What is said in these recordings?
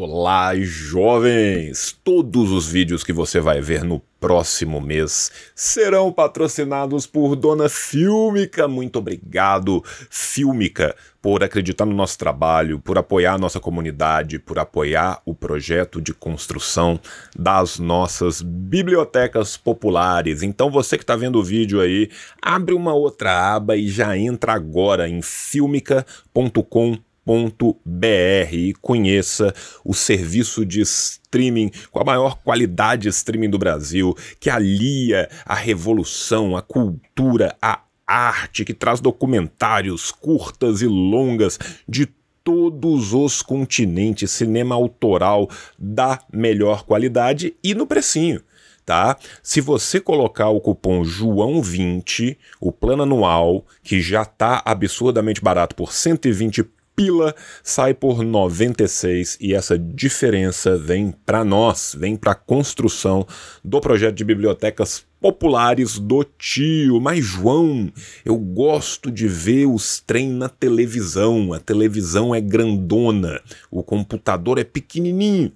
Olá, jovens! Todos os vídeos que você vai ver no próximo mês serão patrocinados por Dona Filmica. Muito obrigado, Filmica, por acreditar no nosso trabalho, por apoiar a nossa comunidade, por apoiar o projeto de construção das nossas bibliotecas populares. Então, você que está vendo o vídeo aí, abre uma outra aba e já entra agora em filmica.com.br www.streaming.com.br e conheça o serviço de streaming com a maior qualidade de streaming do Brasil, que alia a revolução, a cultura, a arte, que traz documentários curtas e longas de todos os continentes, cinema autoral da melhor qualidade e no precinho. Tá? Se você colocar o cupom João20, o plano anual, que já está absurdamente barato por 120 pila sai por 96 e essa diferença vem para nós, vem para a construção do projeto de bibliotecas populares do tio. Mas, João, eu gosto de ver os trem na televisão. A televisão é grandona, o computador é pequenininho.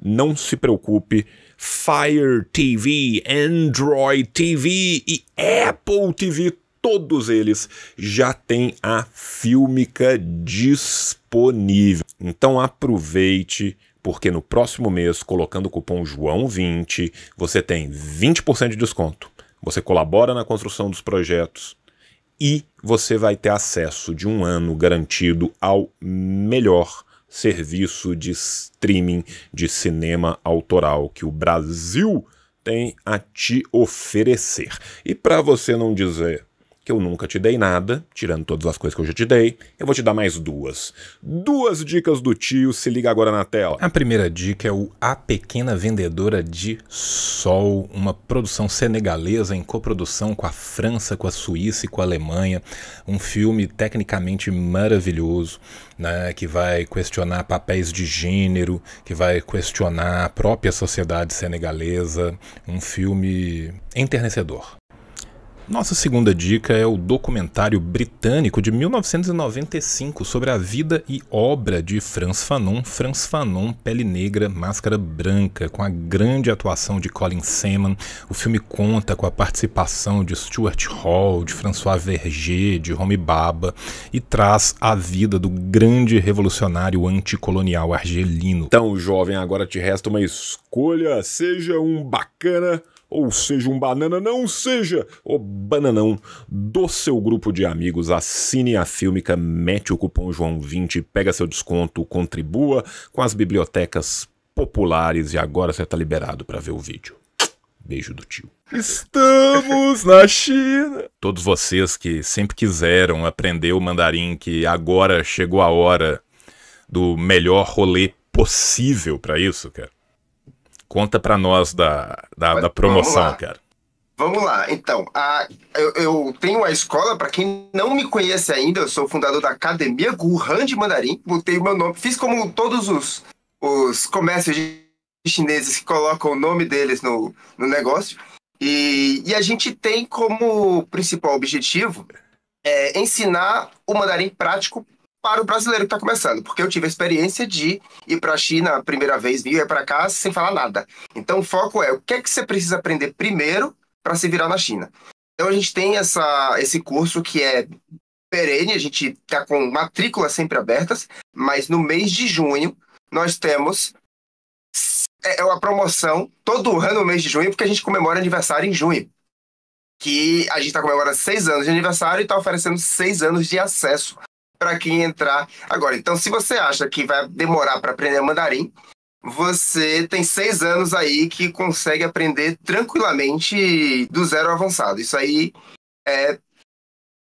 Não se preocupe, Fire TV, Android TV e Apple TV todos eles já têm a Filmica disponível. Então aproveite, porque no próximo mês, colocando o cupom João20, você tem 20% de desconto. Você colabora na construção dos projetos e você vai ter acesso de um ano garantido ao melhor serviço de streaming de cinema autoral que o Brasil tem a te oferecer. E para você não dizer que eu nunca te dei nada, tirando todas as coisas que eu já te dei, eu vou te dar mais duas. Duas dicas do tio, se liga agora na tela. A primeira dica é o A Pequena Vendedora de Sol, uma produção senegalesa em coprodução com a França, com a Suíça e com a Alemanha. Um filme tecnicamente maravilhoso, né, que vai questionar papéis de gênero, que vai questionar a própria sociedade senegalesa. Um filme enternecedor. Nossa segunda dica é o documentário britânico de 1995 sobre a vida e obra de Franz Fanon, Franz Fanon, Pele Negra, Máscara Branca, com a grande atuação de Colin Seman. O filme conta com a participação de Stuart Hall, de François Verger, de Romy Baba e traz a vida do grande revolucionário anticolonial argelino. Então, jovem, agora te resta uma escolha, seja um bacana ou seja um banana, não seja o bananão do seu grupo de amigos. Assine a Filmica, mete o cupom João20, pega seu desconto, contribua com as bibliotecas populares e agora você está liberado para ver o vídeo. Beijo do tio. Estamos na China! Todos vocês que sempre quiseram aprender o mandarim, que agora chegou a hora do melhor rolê possível para isso, cara. Conta para nós da, da, da promoção, vamos cara. Vamos lá, então, a, eu, eu tenho a escola, para quem não me conhece ainda, eu sou fundador da Academia Guhan de Mandarim, botei o meu nome, fiz como todos os, os comércios chineses que colocam o nome deles no, no negócio, e, e a gente tem como principal objetivo é, ensinar o mandarim prático para o brasileiro que está começando, porque eu tive a experiência de ir para a China a primeira vez, vir para cá sem falar nada. Então o foco é o que é que você precisa aprender primeiro para se virar na China. Então a gente tem essa, esse curso que é perene, a gente está com matrículas sempre abertas, mas no mês de junho nós temos é, é uma promoção todo ano no mês de junho, porque a gente comemora aniversário em junho. Que a gente está comemorando seis anos de aniversário e está oferecendo seis anos de acesso para quem entrar agora. Então, se você acha que vai demorar para aprender mandarim, você tem seis anos aí que consegue aprender tranquilamente do zero avançado. Isso aí é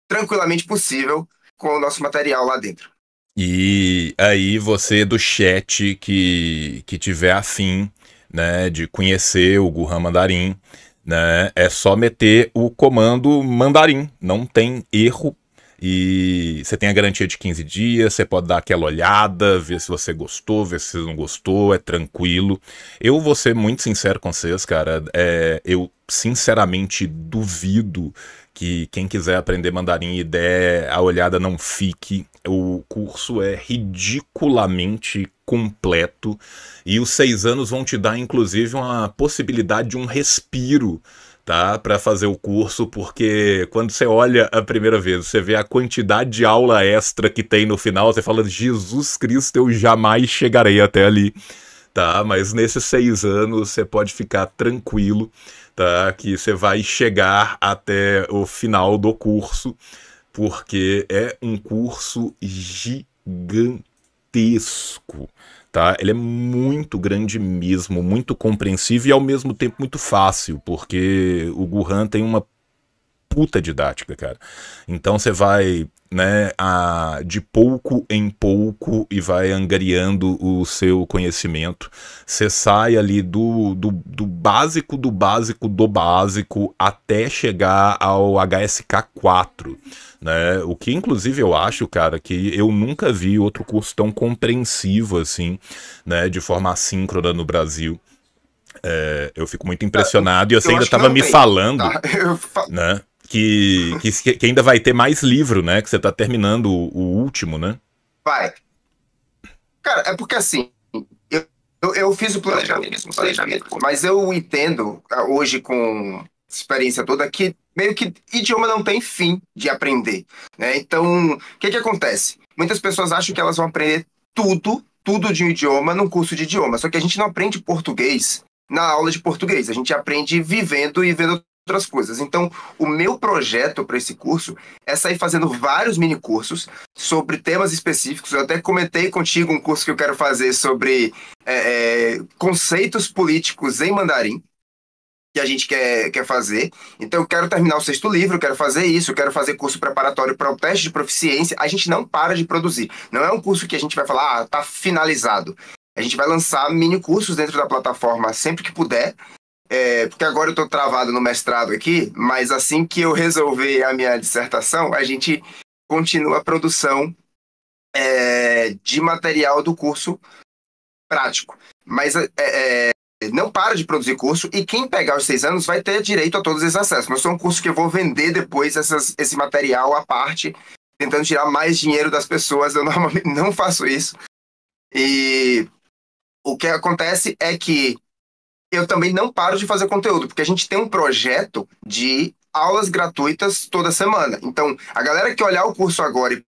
tranquilamente possível com o nosso material lá dentro. E aí você do chat que, que tiver afim né, de conhecer o Gurra Mandarim, né, é só meter o comando mandarim, não tem erro e você tem a garantia de 15 dias, você pode dar aquela olhada, ver se você gostou, ver se você não gostou, é tranquilo. Eu vou ser muito sincero com vocês, cara. É, eu sinceramente duvido que quem quiser aprender mandarim e der a olhada não fique. O curso é ridiculamente completo e os seis anos vão te dar, inclusive, uma possibilidade de um respiro tá? Para fazer o curso, porque quando você olha a primeira vez, você vê a quantidade de aula extra que tem no final, você fala, Jesus Cristo, eu jamais chegarei até ali, tá? Mas nesses seis anos você pode ficar tranquilo, tá? Que você vai chegar até o final do curso, porque é um curso gigantesco tá? Ele é muito grande mesmo, muito compreensível e ao mesmo tempo muito fácil, porque o Guhan tem uma puta didática, cara. Então você vai, né, a, de pouco em pouco e vai angariando o seu conhecimento. Você sai ali do, do, do básico, do básico, do básico, até chegar ao HSK4, né? O que, inclusive, eu acho, cara, que eu nunca vi outro curso tão compreensivo assim, né, de forma assíncrona no Brasil. É, eu fico muito tá, impressionado eu, e você ainda estava me falando, tá? eu né? que, que, que, ainda vai ter mais livro, né? Que você tá terminando o, o último, né? Vai. Cara, é porque assim, eu, eu, eu fiz o planejamento, planejamento, mas eu entendo ah, hoje com experiência toda que meio que idioma não tem fim de aprender, né? Então, o que que acontece? Muitas pessoas acham que elas vão aprender tudo, tudo de um idioma num curso de idioma, só que a gente não aprende português na aula de português, a gente aprende vivendo e vendo outras coisas. Então, o meu projeto para esse curso é sair fazendo vários mini cursos sobre temas específicos. Eu até comentei contigo um curso que eu quero fazer sobre é, é, conceitos políticos em mandarim que a gente quer, quer fazer. Então, eu quero terminar o sexto livro, quero fazer isso, quero fazer curso preparatório para o teste de proficiência. A gente não para de produzir. Não é um curso que a gente vai falar, ah, tá finalizado. A gente vai lançar mini cursos dentro da plataforma sempre que puder, é, porque agora eu estou travado no mestrado aqui, mas assim que eu resolver a minha dissertação, a gente continua a produção é, de material do curso prático. Mas é, é, não para de produzir curso e quem pegar os seis anos vai ter direito a todos esses acessos. Mas é um curso que eu vou vender depois essas, esse material à parte, tentando tirar mais dinheiro das pessoas. Eu normalmente não faço isso. E o que acontece é que eu também não paro de fazer conteúdo, porque a gente tem um projeto de aulas gratuitas toda semana. Então, a galera que olhar o curso agora e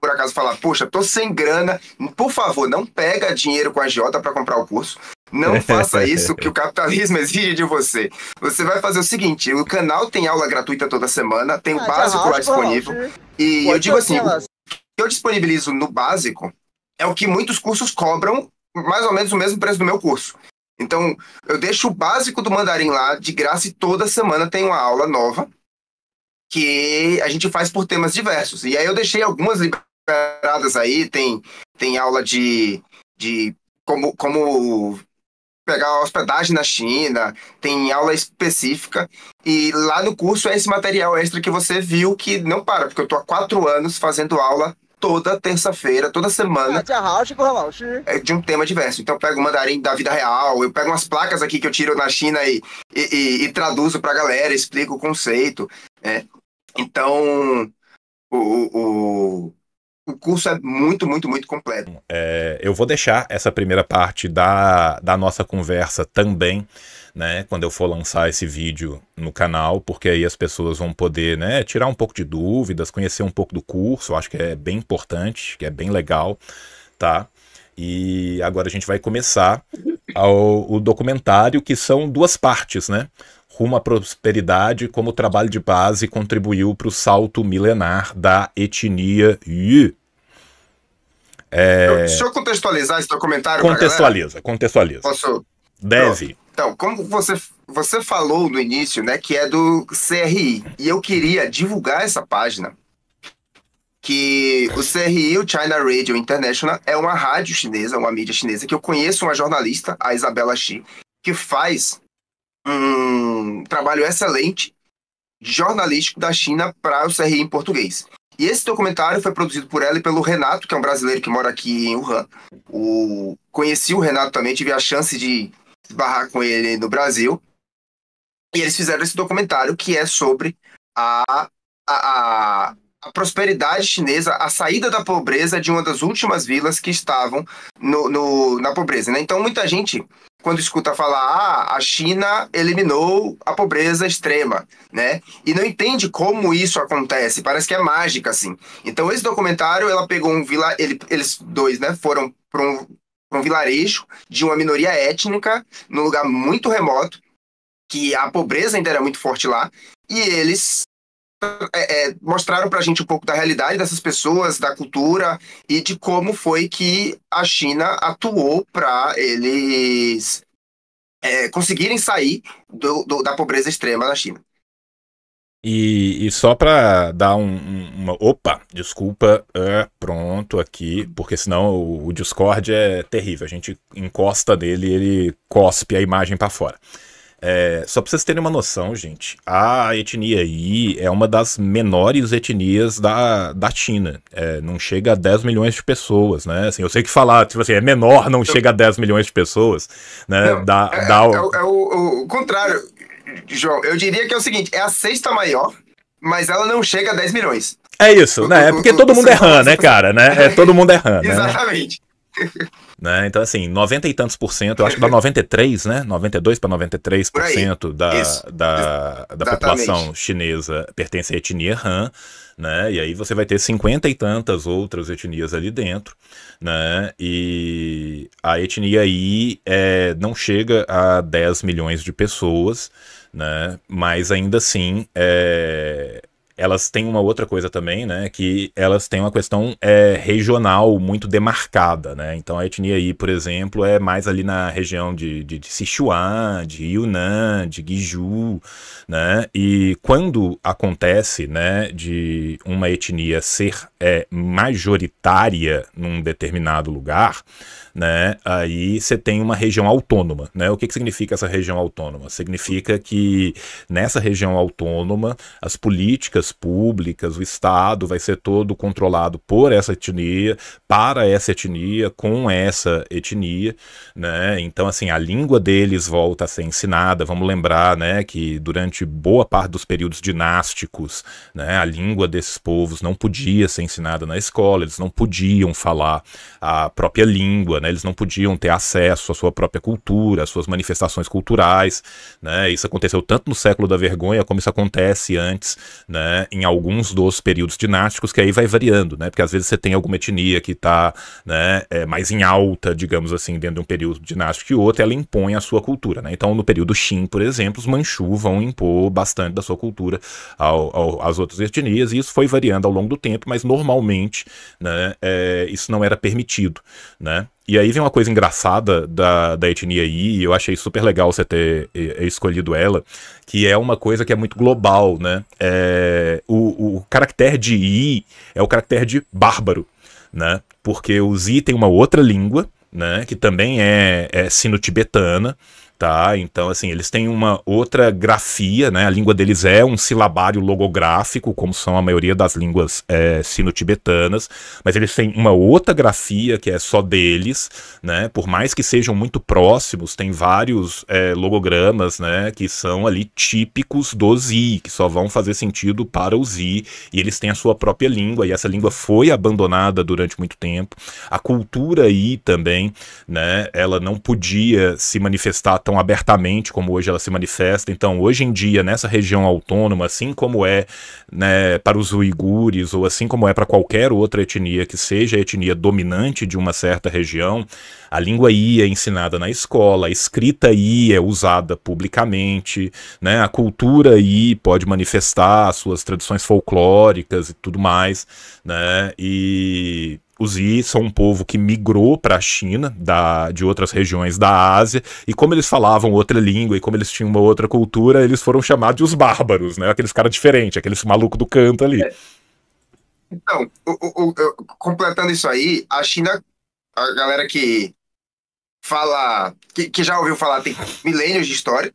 por acaso falar, poxa, tô sem grana, por favor, não pega dinheiro com a Jota para comprar o curso. Não faça isso que o capitalismo exige de você. Você vai fazer o seguinte: o canal tem aula gratuita toda semana, tem o ah, tá básico lá disponível. E eu digo assim: o que eu disponibilizo no básico é o que muitos cursos cobram mais ou menos o mesmo preço do meu curso. Então, eu deixo o básico do mandarim lá de graça e toda semana tem uma aula nova que a gente faz por temas diversos. E aí eu deixei algumas liberadas aí, tem, tem aula de, de como, como pegar hospedagem na China, tem aula específica, e lá no curso é esse material extra que você viu que não para, porque eu estou há quatro anos fazendo aula toda terça-feira, toda semana. É de um tema diverso. Então eu pego o mandarim da vida real, eu pego umas placas aqui que eu tiro na China e, e, e, e traduzo pra galera, explico o conceito. Né? Então, o, o, o curso é muito, muito, muito completo. É, eu vou deixar essa primeira parte da, da nossa conversa também né, quando eu for lançar esse vídeo no canal, porque aí as pessoas vão poder, né, tirar um pouco de dúvidas, conhecer um pouco do curso, acho que é bem importante, que é bem legal, tá? E agora a gente vai começar ao, o documentário, que são duas partes, né? Rumo à prosperidade, como o trabalho de base contribuiu para o salto milenar da etnia Yu. É... Deixa eu contextualizar esse documentário. Contextualiza, contextualiza. Posso? Deve. Pronto. Então, como você, você falou no início, né, que é do CRI, e eu queria divulgar essa página, que o CRI, o China Radio International, é uma rádio chinesa, uma mídia chinesa, que eu conheço uma jornalista, a Isabela Xi, que faz um trabalho excelente jornalístico da China para o CRI em português. E esse documentário foi produzido por ela e pelo Renato, que é um brasileiro que mora aqui em Wuhan. O... Conheci o Renato também, tive a chance de barrar com ele no Brasil. E eles fizeram esse documentário que é sobre a, a, a prosperidade chinesa, a saída da pobreza de uma das últimas vilas que estavam no, no na pobreza. Né? Então, muita gente, quando escuta falar, ah, a China eliminou a pobreza extrema, né? E não entende como isso acontece, parece que é mágica, assim. Então, esse documentário, ela pegou um vila, ele, eles dois, né, foram para um, um vilarejo de uma minoria étnica, num lugar muito remoto, que a pobreza ainda era muito forte lá, e eles é, é, mostraram para a gente um pouco da realidade dessas pessoas, da cultura e de como foi que a China atuou para eles é, conseguirem sair do, do, da pobreza extrema na China. E, e só para dar um, uma. Opa, desculpa, é, pronto aqui, porque senão o, o Discord é terrível. A gente encosta nele e ele cospe a imagem para fora. É, só para vocês terem uma noção, gente, a etnia aí é uma das menores etnias da, da China. É, não chega a 10 milhões de pessoas, né? Assim, eu sei que falar, tipo assim, é menor, não chega a 10 milhões de pessoas, né? Não, da, é, da... É, é, é, o, o contrário. João, eu diria que é o seguinte: é a sexta maior, mas ela não chega a 10 milhões. É isso, né? É porque todo mundo é RAM, né, cara? Né? É, todo mundo é RAM. Né? Exatamente. Né? Então, assim, 90 e tantos por cento, eu acho que dá 93, né? 92 para 93 por cento da, da, da população chinesa pertence à etnia Han, né? E aí você vai ter 50 e tantas outras etnias ali dentro, né? E a etnia aí é, não chega a 10 milhões de pessoas né? Mas ainda assim, é... elas têm uma outra coisa também, né? Que elas têm uma questão é, regional muito demarcada, né? Então a etnia aí, por exemplo, é mais ali na região de, de, de Sichuan, de Yunnan, de Guizhou, né? E quando acontece, né, de uma etnia ser é, majoritária num determinado lugar, né? Aí você tem uma região autônoma, né? O que, que significa essa região autônoma? Significa que nessa região autônoma as políticas públicas, o Estado vai ser todo controlado por essa etnia, para essa etnia, com essa etnia, né? Então, assim, a língua deles volta a ser ensinada. Vamos lembrar, né, que durante boa parte dos períodos dinásticos, né, a língua desses povos não podia ser ensinada na escola, eles não podiam falar a própria língua, né? Eles não podiam ter acesso à sua própria cultura, às suas manifestações culturais, né? Isso aconteceu tanto no século da vergonha como isso acontece antes, né? Em alguns dos períodos dinásticos que aí vai variando, né? Porque às vezes você tem alguma etnia que está, né? É, mais em alta, digamos assim, dentro de um período dinástico que outro, ela impõe a sua cultura, né? Então no período Xin, por exemplo, os Manchu vão impor bastante da sua cultura ao, ao, às outras etnias e isso foi variando ao longo do tempo, mas normalmente, né? É, isso não era permitido, né? E aí vem uma coisa engraçada da, da etnia aí, e eu achei super legal você ter escolhido ela, que é uma coisa que é muito global, né? É, o, o caractere de i é o caractere de bárbaro, né? Porque os i tem uma outra língua, né? Que também é, é sino-tibetana, tá? Então, assim, eles têm uma outra grafia, né? A língua deles é um silabário logográfico, como são a maioria das línguas é, sino-tibetanas, mas eles têm uma outra grafia que é só deles, né? Por mais que sejam muito próximos, tem vários é, logogramas, né? Que são ali típicos do Zi, que só vão fazer sentido para o Zi, e eles têm a sua própria língua, e essa língua foi abandonada durante muito tempo. A cultura aí também, né? Ela não podia se manifestar tão abertamente como hoje ela se manifesta. Então, hoje em dia, nessa região autônoma, assim como é né, para os uigures, ou assim como é para qualquer outra etnia que seja a etnia dominante de uma certa região, a língua I é ensinada na escola, a escrita I é usada publicamente, né, a cultura I pode manifestar suas tradições folclóricas e tudo mais, né, e os Yi são um povo que migrou para a China, da, de outras regiões da Ásia, e como eles falavam outra língua e como eles tinham uma outra cultura, eles foram chamados de os bárbaros, né? Aqueles caras diferentes, aqueles maluco do canto ali. É. Então, o, o, o, completando isso aí, a China, a galera que fala, que, que já ouviu falar, tem milênios de história,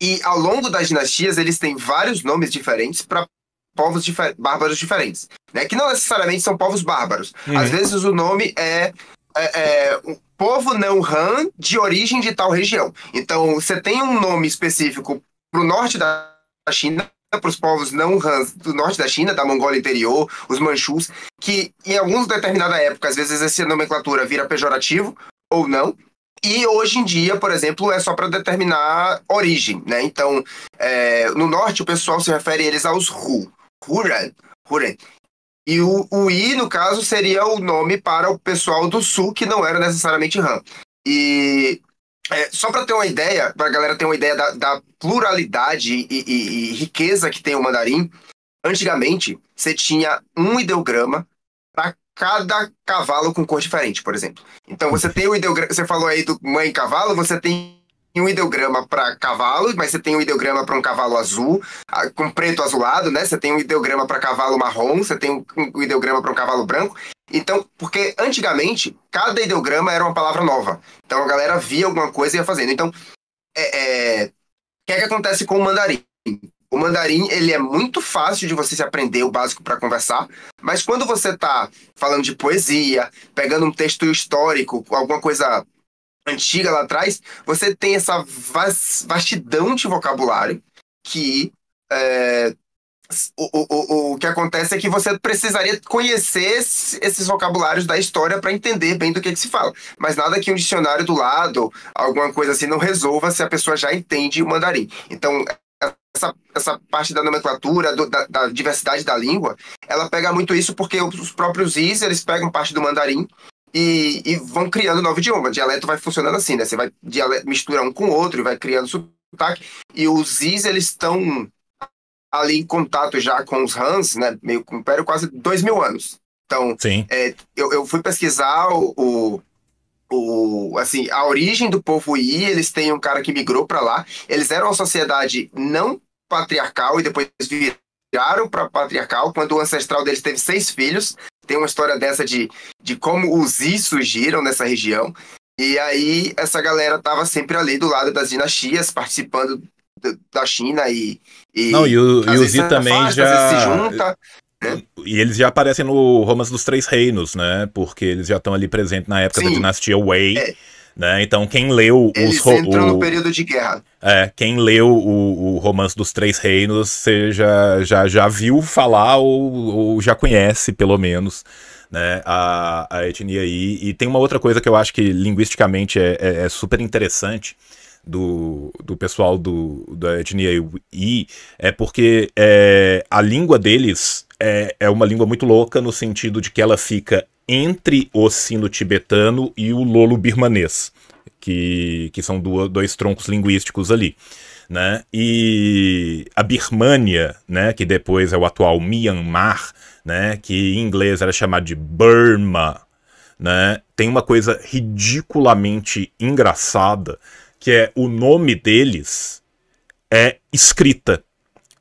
e ao longo das dinastias eles têm vários nomes diferentes para povos difer bárbaros diferentes, né? Que não necessariamente são povos bárbaros. Uhum. Às vezes o nome é, é, é um povo não Han de origem de tal região. Então você tem um nome específico para o norte da China para os povos não Hans do norte da China, da Mongólia interior, os Manchus, que em alguns determinada época, às vezes essa nomenclatura vira pejorativo ou não. E hoje em dia, por exemplo, é só para determinar origem, né? Então, é, no norte o pessoal se refere eles aos Hu, Huren. Huren. E o, o I, no caso, seria o nome para o pessoal do sul, que não era necessariamente Han. E é, só para ter uma ideia, para a galera ter uma ideia da, da pluralidade e, e, e, riqueza que tem o mandarim, antigamente você tinha um ideograma para cada cavalo com cor diferente, por exemplo. Então você tem o ideograma, você falou aí do mãe cavalo, você tem um ideograma para cavalo, mas você tem um ideograma para um cavalo azul, ah, com preto azulado, né? Você tem um ideograma para cavalo marrom, você tem um ideograma para um cavalo branco. Então, porque antigamente, cada ideograma era uma palavra nova. Então a galera via alguma coisa e ia fazendo. Então, é, é... o que é que acontece com o mandarim? O mandarim, ele é muito fácil de você se aprender o básico para conversar, mas quando você está falando de poesia, pegando um texto histórico, alguma coisa antiga lá atrás, você tem essa vastidão de vocabulário que é, o, o, o, o que acontece é que você precisaria conhecer esses vocabulários da história para entender bem do que, que, se fala. Mas nada que um dicionário do lado, alguma coisa assim, não resolva se a pessoa já entende o mandarim. Então, essa, essa parte da nomenclatura, do, da, da, diversidade da língua, ela pega muito isso porque os próprios is, eles pegam parte do mandarim e, e, vão criando novo idioma. Dialeto vai funcionando assim, né? Você vai dialeto, mistura um com o outro e vai criando sotaque. E os is, eles estão ali em contato já com os Hans, né? Meio com o Império, quase dois mil anos. Então, é, eu, eu, fui pesquisar o, o, o, assim, a origem do povo I, eles têm um cara que migrou para lá. Eles eram uma sociedade não patriarcal e depois viraram para patriarcal quando o ancestral deles teve seis filhos. Tem uma história dessa de, de como os I surgiram nessa região. E aí essa galera tava sempre ali do lado das dinastias, participando da China e. e Não, e, o, e os Z também afasta, já. Se junta. Né? E eles já aparecem no Romance dos Três Reinos, né? Porque eles já estão ali presentes na época Sim. da dinastia Wei. É. Né? Então, quem leu os Eles entram o... no período de guerra. É, quem leu o, o romance dos Três Reinos, você já, já, já viu falar ou, ou já conhece, pelo menos, né, a, a etnia aí. E tem uma outra coisa que eu acho que linguisticamente é, é, é super interessante do, do pessoal do, da etnia I, é porque é, a língua deles é, é uma língua muito louca no sentido de que ela fica entre o sino tibetano e o lolo birmanês, que, que são duas, dois troncos linguísticos ali. Né? E a Birmânia, né, que depois é o atual Myanmar, né, que em inglês era chamado de Burma, né, tem uma coisa ridiculamente engraçada, que é o nome deles é escrita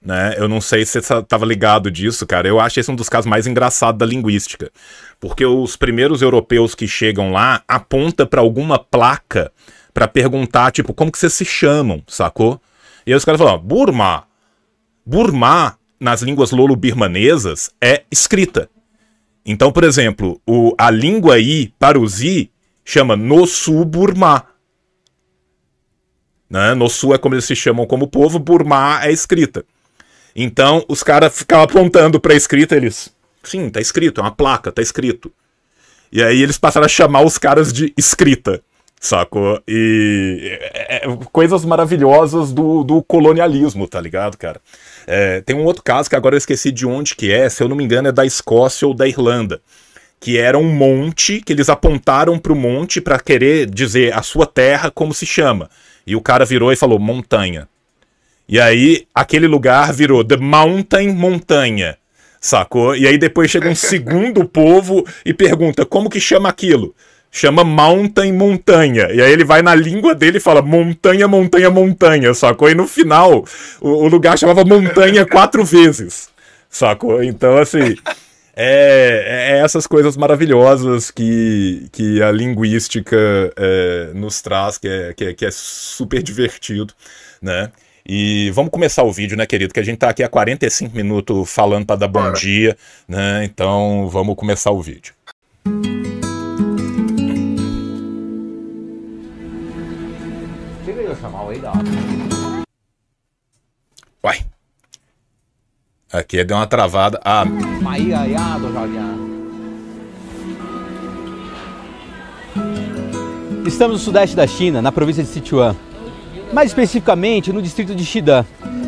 né? Eu não sei se você estava ligado disso, cara. Eu acho esse um dos casos mais engraçados da linguística, porque os primeiros europeus que chegam lá aponta para alguma placa para perguntar, tipo, como que vocês se chamam, sacou? E aí os caras falam, Burma. Burma, nas línguas lolo-birmanesas, é escrita. Então, por exemplo, o, a língua I para o Zi chama Nosu Burma. Né? Nosu é como eles se chamam como povo, Burma é escrita. Então, os caras ficavam apontando pra escrita, eles. Sim, tá escrito, é uma placa, tá escrito. E aí eles passaram a chamar os caras de escrita, sacou? E. É, é, é, coisas maravilhosas do, do colonialismo, tá ligado, cara? É, tem um outro caso que agora eu esqueci de onde que é, se eu não me engano, é da Escócia ou da Irlanda que era um monte, que eles apontaram para o monte para querer dizer a sua terra como se chama. E o cara virou e falou montanha. E aí aquele lugar virou The Mountain Montanha. Sacou? E aí depois chega um segundo povo e pergunta como que chama aquilo? Chama Mountain Montanha. E aí ele vai na língua dele e fala montanha, montanha, montanha, sacou? E no final o, o lugar chamava montanha quatro vezes, sacou? Então assim. É, é, é, essas coisas maravilhosas que, que a linguística é, nos traz, que é, que é, que é super divertido, né? E vamos começar o vídeo, né, querido? Que a gente tá aqui há 45 minutos falando para dar bom Bora. dia, né? Então vamos começar o vídeo. Uai. Aqui deu uma travada. Ah. ah Estamos no sudeste da China, na província de Sichuan mais especificamente no distrito de Xidan.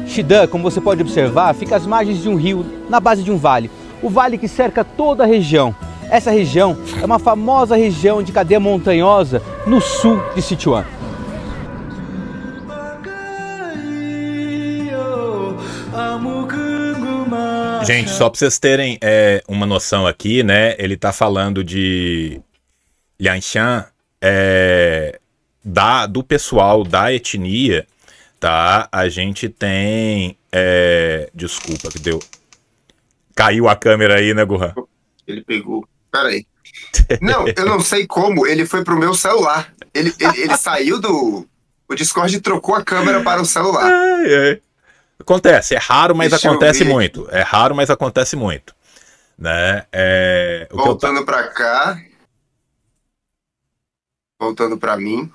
Xidan, como você pode observar, fica às margens de um rio, na base de um vale, o vale que cerca toda a região. Essa região é uma famosa região de cadeia montanhosa no sul de Sichuan. Gente, só para vocês terem é, uma noção aqui, né? Ele está falando de Liangshan, é, da, do pessoal da etnia, tá? A gente tem. É... Desculpa, que deu. Caiu a câmera aí, né, Guhan? Ele pegou. Peraí. Não, eu não sei como. Ele foi pro meu celular. Ele, ele, ele saiu do. O Discord trocou a câmera para o celular. É, é. Acontece, é raro, mas Deixa acontece muito. É raro, mas acontece muito. Né? É... Voltando ta... para cá. Voltando para mim.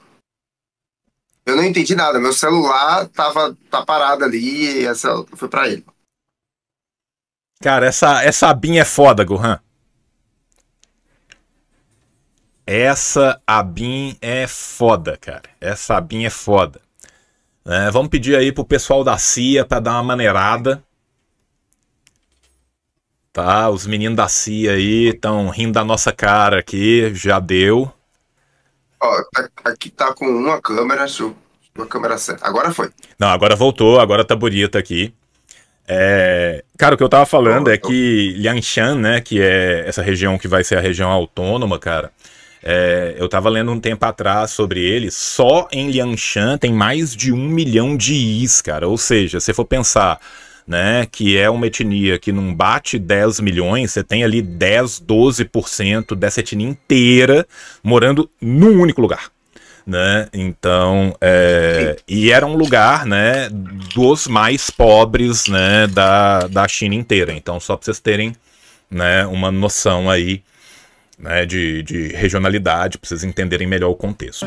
Eu não entendi nada. Meu celular tava tá parado ali e essa foi para ele. Cara, essa essa abinha é foda, Gohan. Essa abin é foda, cara. Essa abin é foda. É, vamos pedir aí pro pessoal da CIA para dar uma maneirada. Tá, os meninos da CIA aí estão rindo da nossa cara aqui, já deu. Ó, tá, aqui tá com uma câmera, uma câmera certa. Agora foi. Não, agora voltou, agora tá bonito aqui. É... Cara, o que eu tava falando oh, é oh. que Liangshan, né, que é essa região que vai ser a região autônoma, cara, é, eu tava lendo um tempo atrás sobre ele, só em Liangshan tem mais de um milhão de is, cara. Ou seja, se for pensar né, que é uma etnia que não bate 10 milhões, você tem ali 10, 12% dessa etnia inteira morando num único lugar. Né? Então, é, e era um lugar, né, dos mais pobres, né, da, da China inteira. Então, só para vocês terem, né, uma noção aí, né, de, de regionalidade, para vocês entenderem melhor o contexto.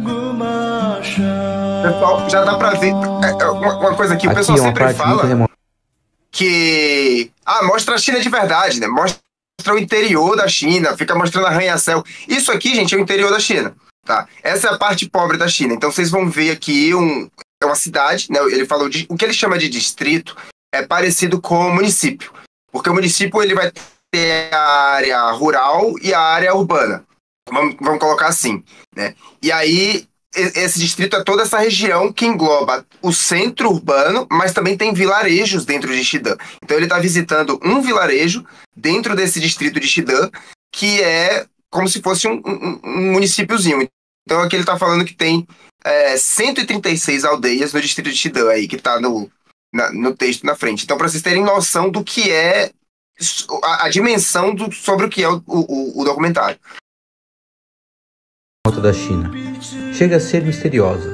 Gumasha pessoal, já dá pra ver. É, é, uma coisa que o aqui, pessoal sempre fala. Que. Ah, mostra a China de verdade, né? Mostra o interior da China, fica mostrando arranha-céu. Isso aqui, gente, é o interior da China. Tá? Essa é a parte pobre da China. Então vocês vão ver aqui um, é uma cidade, né? Ele falou de, o que ele chama de distrito é parecido com o município, porque o município ele vai ter a área rural e a área urbana. Vamos, vamos colocar assim, né? E aí esse distrito é toda essa região que engloba o centro urbano, mas também tem vilarejos dentro de Shidan. Então ele está visitando um vilarejo dentro desse distrito de Shidan, que é como se fosse um, um, um municípiozinho. Então aqui ele está falando que tem é, 136 aldeias no distrito de Shidan, aí, que está no, no texto na frente. Então, para vocês terem noção do que é a, a dimensão do, sobre o que é o, o, o documentário rota da China. Chega a ser misteriosa,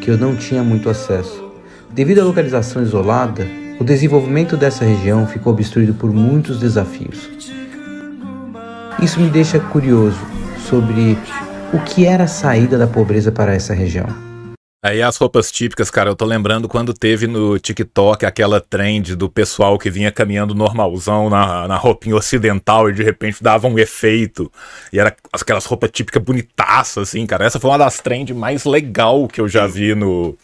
que eu não tinha muito acesso. Devido à localização isolada, o desenvolvimento dessa região ficou obstruído por muitos desafios. Isso me deixa curioso sobre o que era a saída da pobreza para essa região. Aí as roupas típicas, cara, eu tô lembrando quando teve no TikTok aquela trend do pessoal que vinha caminhando normalzão na, na roupinha ocidental e de repente dava um efeito. E era aquelas roupas típicas bonitaças, assim, cara. Essa foi uma das trends mais legal que eu já vi no,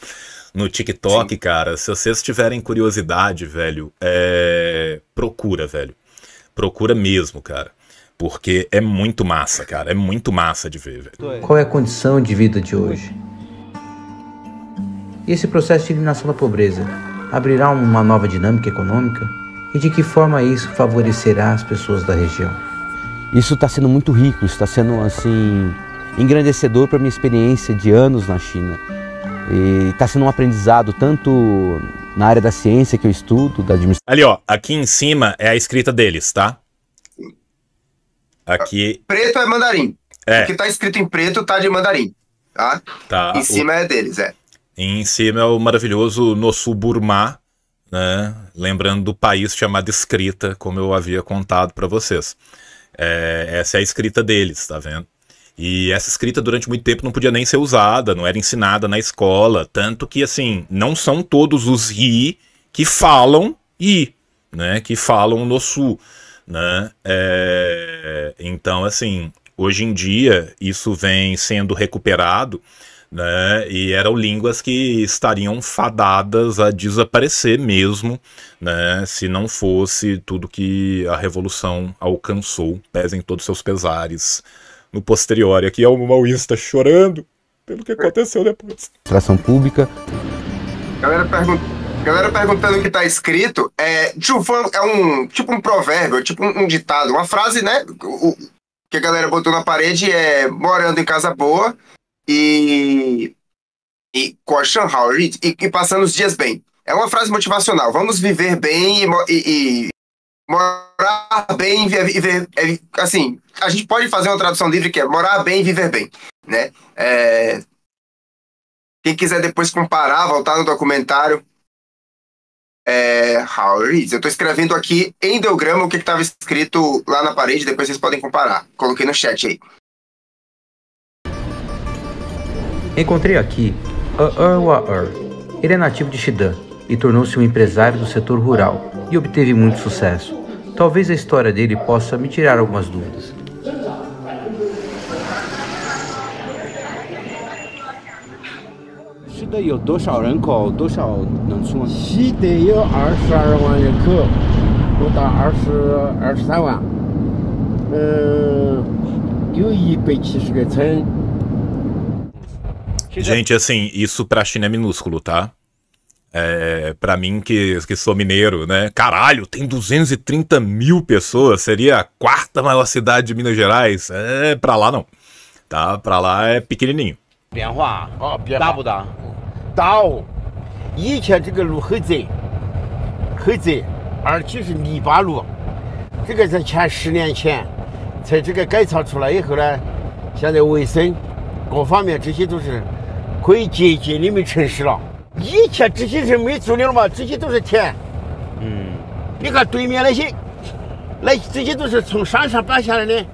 no TikTok, Sim. cara. Se vocês tiverem curiosidade, velho, é... procura, velho. Procura mesmo, cara. Porque é muito massa, cara. É muito massa de ver, velho. Qual é a condição de vida de hoje? E esse processo de eliminação da pobreza abrirá uma nova dinâmica econômica? E de que forma isso favorecerá as pessoas da região? Isso está sendo muito rico, está sendo assim engrandecedor para minha experiência de anos na China. E está sendo um aprendizado tanto na área da ciência que eu estudo, da administração. Ali, ó, aqui em cima é a escrita deles, tá? Aqui. Preto é mandarim. É. O que está escrito em preto está de mandarim. Tá? tá em cima o... é deles, é em cima é o maravilhoso nosso Burma, né? lembrando do país chamado escrita, como eu havia contado para vocês. É, essa é a escrita deles, tá vendo? E essa escrita durante muito tempo não podia nem ser usada, não era ensinada na escola, tanto que assim, não são todos os ri que falam i, né, que falam no sul, né? É, então assim, hoje em dia isso vem sendo recuperado né? E eram línguas que estariam fadadas a desaparecer mesmo, né? Se não fosse tudo que a revolução alcançou, pesem todos seus pesares no posterior. E aqui é o Mauísta chorando pelo que aconteceu depois. Tração pública. Galera pergunta Galera perguntando o que tá escrito. É, Juvan é um tipo um provérbio, tipo um, um ditado, uma frase, né? O, que a galera botou na parede é morando em casa boa, e, e e, e passando os dias bem. É uma frase motivacional. Vamos viver bem e, e, e morar bem e viver. É, assim, a gente pode fazer uma tradução livre que é morar bem e viver bem. Né? É, quem quiser depois comparar, voltar no documentário. É, how Eu estou escrevendo aqui em ideograma o que estava escrito lá na parede, depois vocês podem comparar. Coloquei no chat aí. Encontrei aqui Aur er. Wa'ur. Ele é nativo de Shidan e tornou-se um empresário do setor rural e obteve muito sucesso. Talvez a história dele possa me tirar algumas dúvidas. Shidan Gente, assim, isso pra China é minúsculo, tá? É, para mim, que, que sou mineiro, né? Caralho, tem 230 mil pessoas, seria a quarta maior cidade de Minas Gerais. É, pra lá não. Tá? Pra lá é pequenininho. 变化大不大？大哦！以前这个路很窄，很窄，而且是泥巴路。这个在前十年前，在这个改造出来以后呢，现在卫生各方面这些都是。可以接近你们城市了。以前这些人没住的了嘛，这些都是田。嗯，你看对面那些，那这些都是从山上搬下来的。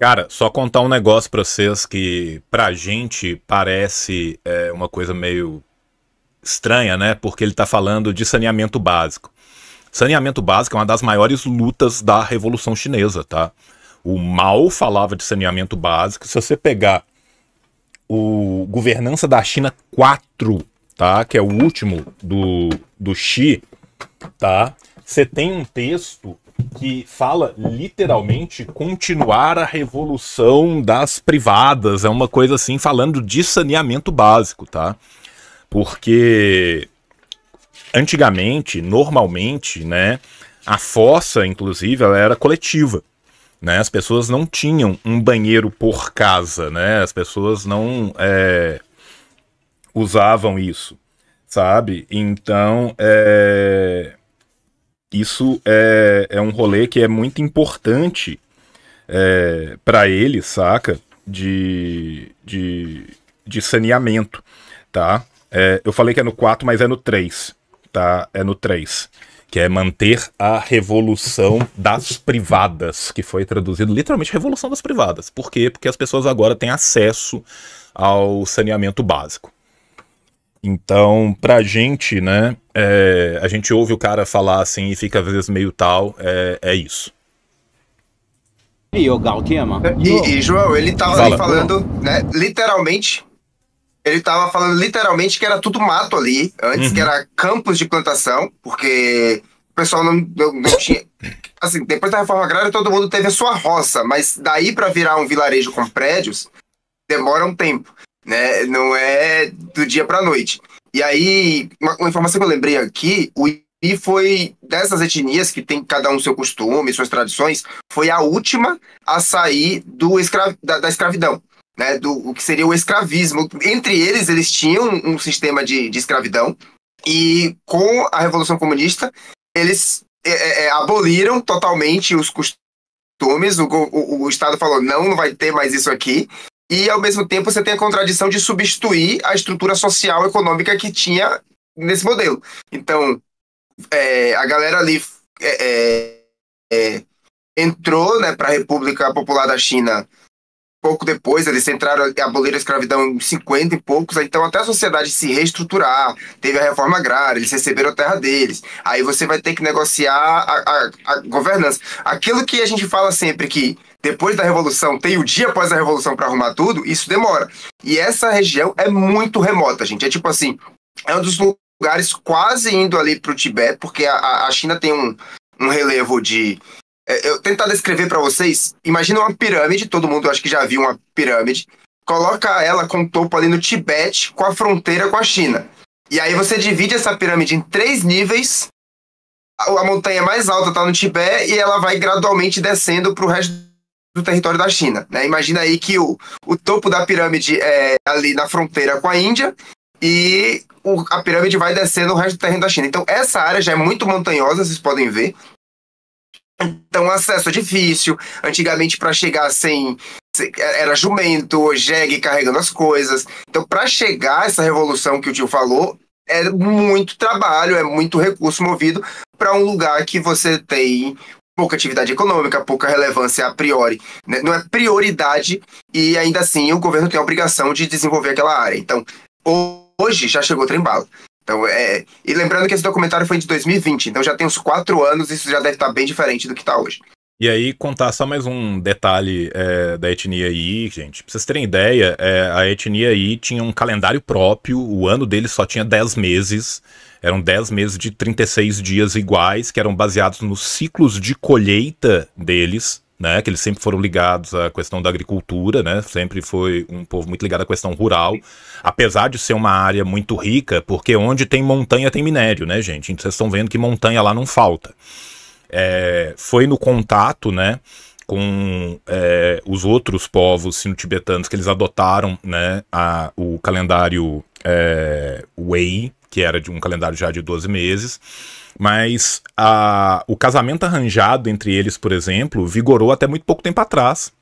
Cara, só contar um negócio pra vocês que pra gente parece é, uma coisa meio estranha, né? Porque ele tá falando de saneamento básico. Saneamento básico é uma das maiores lutas da Revolução Chinesa, tá? O Mao falava de saneamento básico. Se você pegar o Governança da China 4, tá? Que é o último do, do Xi, tá? Você tem um texto que fala literalmente continuar a revolução das privadas, é uma coisa assim, falando de saneamento básico, tá? Porque antigamente, normalmente, né, a fossa, inclusive, ela era coletiva né? As pessoas não tinham um banheiro por casa, né? As pessoas não é, usavam isso, sabe? Então, é, isso é, é um rolê que é muito importante é, para ele, saca? De, de, de saneamento, tá? É, eu falei que é no 4, mas é no 3, tá? É no 3 que é manter a revolução das privadas, que foi traduzido literalmente revolução das privadas. Por quê? Porque as pessoas agora têm acesso ao saneamento básico. Então, pra gente, né, é, a gente ouve o cara falar assim e fica às vezes meio tal, é, é isso. E, e, João, ele estava falando, né, literalmente ele tava falando literalmente que era tudo mato ali, antes uhum. que era campos de plantação, porque o pessoal não, não, não tinha. Assim, depois da reforma agrária, todo mundo teve a sua roça, mas daí para virar um vilarejo com prédios, demora um tempo, né? Não é do dia para noite. E aí, uma, uma, informação que eu lembrei aqui, o Ipi foi dessas etnias que tem cada um seu costume, suas tradições, foi a última a sair do escra da, da escravidão né, do o que seria o escravismo. Entre eles, eles tinham um, um sistema de, de, escravidão, e com a Revolução Comunista, eles é, é, é aboliram totalmente os costumes, o, o, o Estado falou, não, não vai ter mais isso aqui, e ao mesmo tempo você tem a contradição de substituir a estrutura social econômica que tinha nesse modelo. Então, é, a galera ali é, é, é entrou né, para a República Popular da China pouco depois, eles entraram a aboliram a escravidão em 50 e poucos, então até a sociedade se reestruturar, teve a reforma agrária, eles receberam a terra deles. Aí você vai ter que negociar a, a, a governança. Aquilo que a gente fala sempre que depois da revolução tem o dia após a revolução para arrumar tudo, isso demora. E essa região é muito remota, gente. É tipo assim, é um dos lugares quase indo ali para o Tibete, porque a, a China tem um, um relevo de é, eu tentar descrever para vocês. Imagina uma pirâmide, todo mundo acho que já viu uma pirâmide. Coloca ela com o topo ali no Tibete, com a fronteira com a China. E aí você divide essa pirâmide em três níveis. A montanha mais alta está no Tibete e ela vai gradualmente descendo para o resto do território da China. Né? Imagina aí que o, o topo da pirâmide é ali na fronteira com a Índia e o, a pirâmide vai descendo o resto do terreno da China. Então essa área já é muito montanhosa, vocês podem ver. Então o acesso é difícil. Antigamente, para chegar assim, sem. Era jumento, jegue carregando as coisas. Então, para chegar essa revolução que o tio falou, é muito trabalho, é muito recurso movido para um lugar que você tem pouca atividade econômica, pouca relevância a priori. Né? Não é prioridade e ainda assim o governo tem a obrigação de desenvolver aquela área. Então, hoje já chegou trem bala. Então, é... E lembrando que esse documentário foi de 2020, então já tem uns quatro anos, isso já deve estar tá bem diferente do que está hoje. E aí, contar só mais um detalhe é, da etnia I, gente. Pra vocês terem ideia, é, a etnia I tinha um calendário próprio, o ano dele só tinha 10 meses. Eram 10 meses de 36 dias iguais, que eram baseados nos ciclos de colheita deles né, que eles sempre foram ligados à questão da agricultura, né, sempre foi um povo muito ligado à questão rural, apesar de ser uma área muito rica, porque onde tem montanha tem minério, né, gente? Então vocês estão vendo que montanha lá não falta. É, foi no contato, né, com é, os outros povos sino-tibetanos que eles adotaram, né, a, o calendário é, Wei, que era de um calendário já de 12 meses, mas a, o casamento arranjado entre eles, por exemplo, vigorou até muito pouco tempo atrás.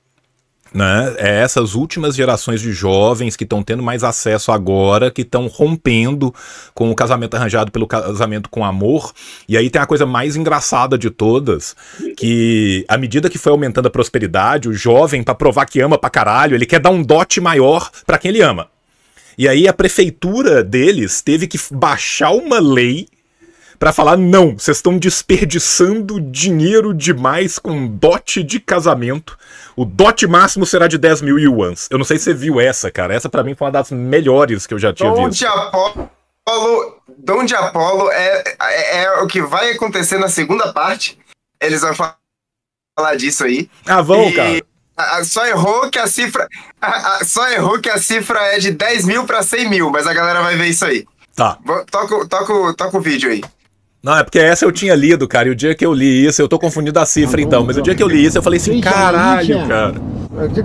Né? É essas últimas gerações de jovens que estão tendo mais acesso agora, que estão rompendo com o casamento arranjado pelo casamento com amor. E aí tem a coisa mais engraçada de todas, que à medida que foi aumentando a prosperidade, o jovem, para provar que ama pra caralho, ele quer dar um dote maior para quem ele ama. E aí a prefeitura deles teve que baixar uma lei para falar: não, vocês estão desperdiçando dinheiro demais com dote de casamento. O dote máximo será de 10 mil yuans. Eu não sei se você viu essa, cara. Essa para mim foi uma das melhores que eu já tinha Dom visto. De Apolo, Dom de Apolo é, é, é o que vai acontecer na segunda parte. Eles vão falar disso aí. Ah, vão, e... cara. A, a, só errou que a cifra. A, só errou que a cifra é de 10 mil para 100 mil, mas a galera vai ver isso aí. Tá. toca o vídeo aí. Não, é porque essa eu tinha lido, cara. E o dia que eu li isso, eu tô confundindo a cifra ah, então, mas o dia que eu li isso, eu falei assim, caralho, cara. É, tá,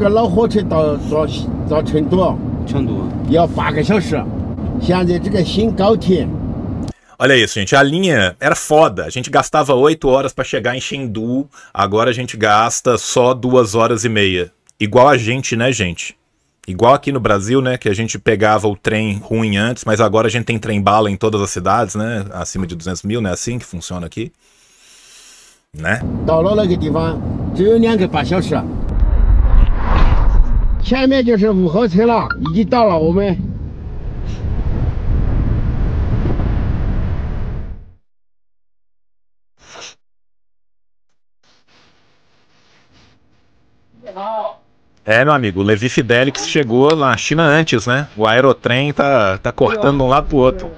tá, tá Olha isso, gente. A linha era foda. A gente gastava 8 horas para chegar em Chengdu. Agora a gente gasta só 2 horas e meia. Igual a gente, né, gente? Igual aqui no Brasil, né, que a gente pegava o trem ruim antes, mas agora a gente tem trem bala em todas as cidades, né, acima de 200 mil, né, assim que funciona aqui, né? Oh. É, meu amigo, o Levi Fidelix chegou na China antes, né? O aerotrem tá, tá cortando de um lado pro outro.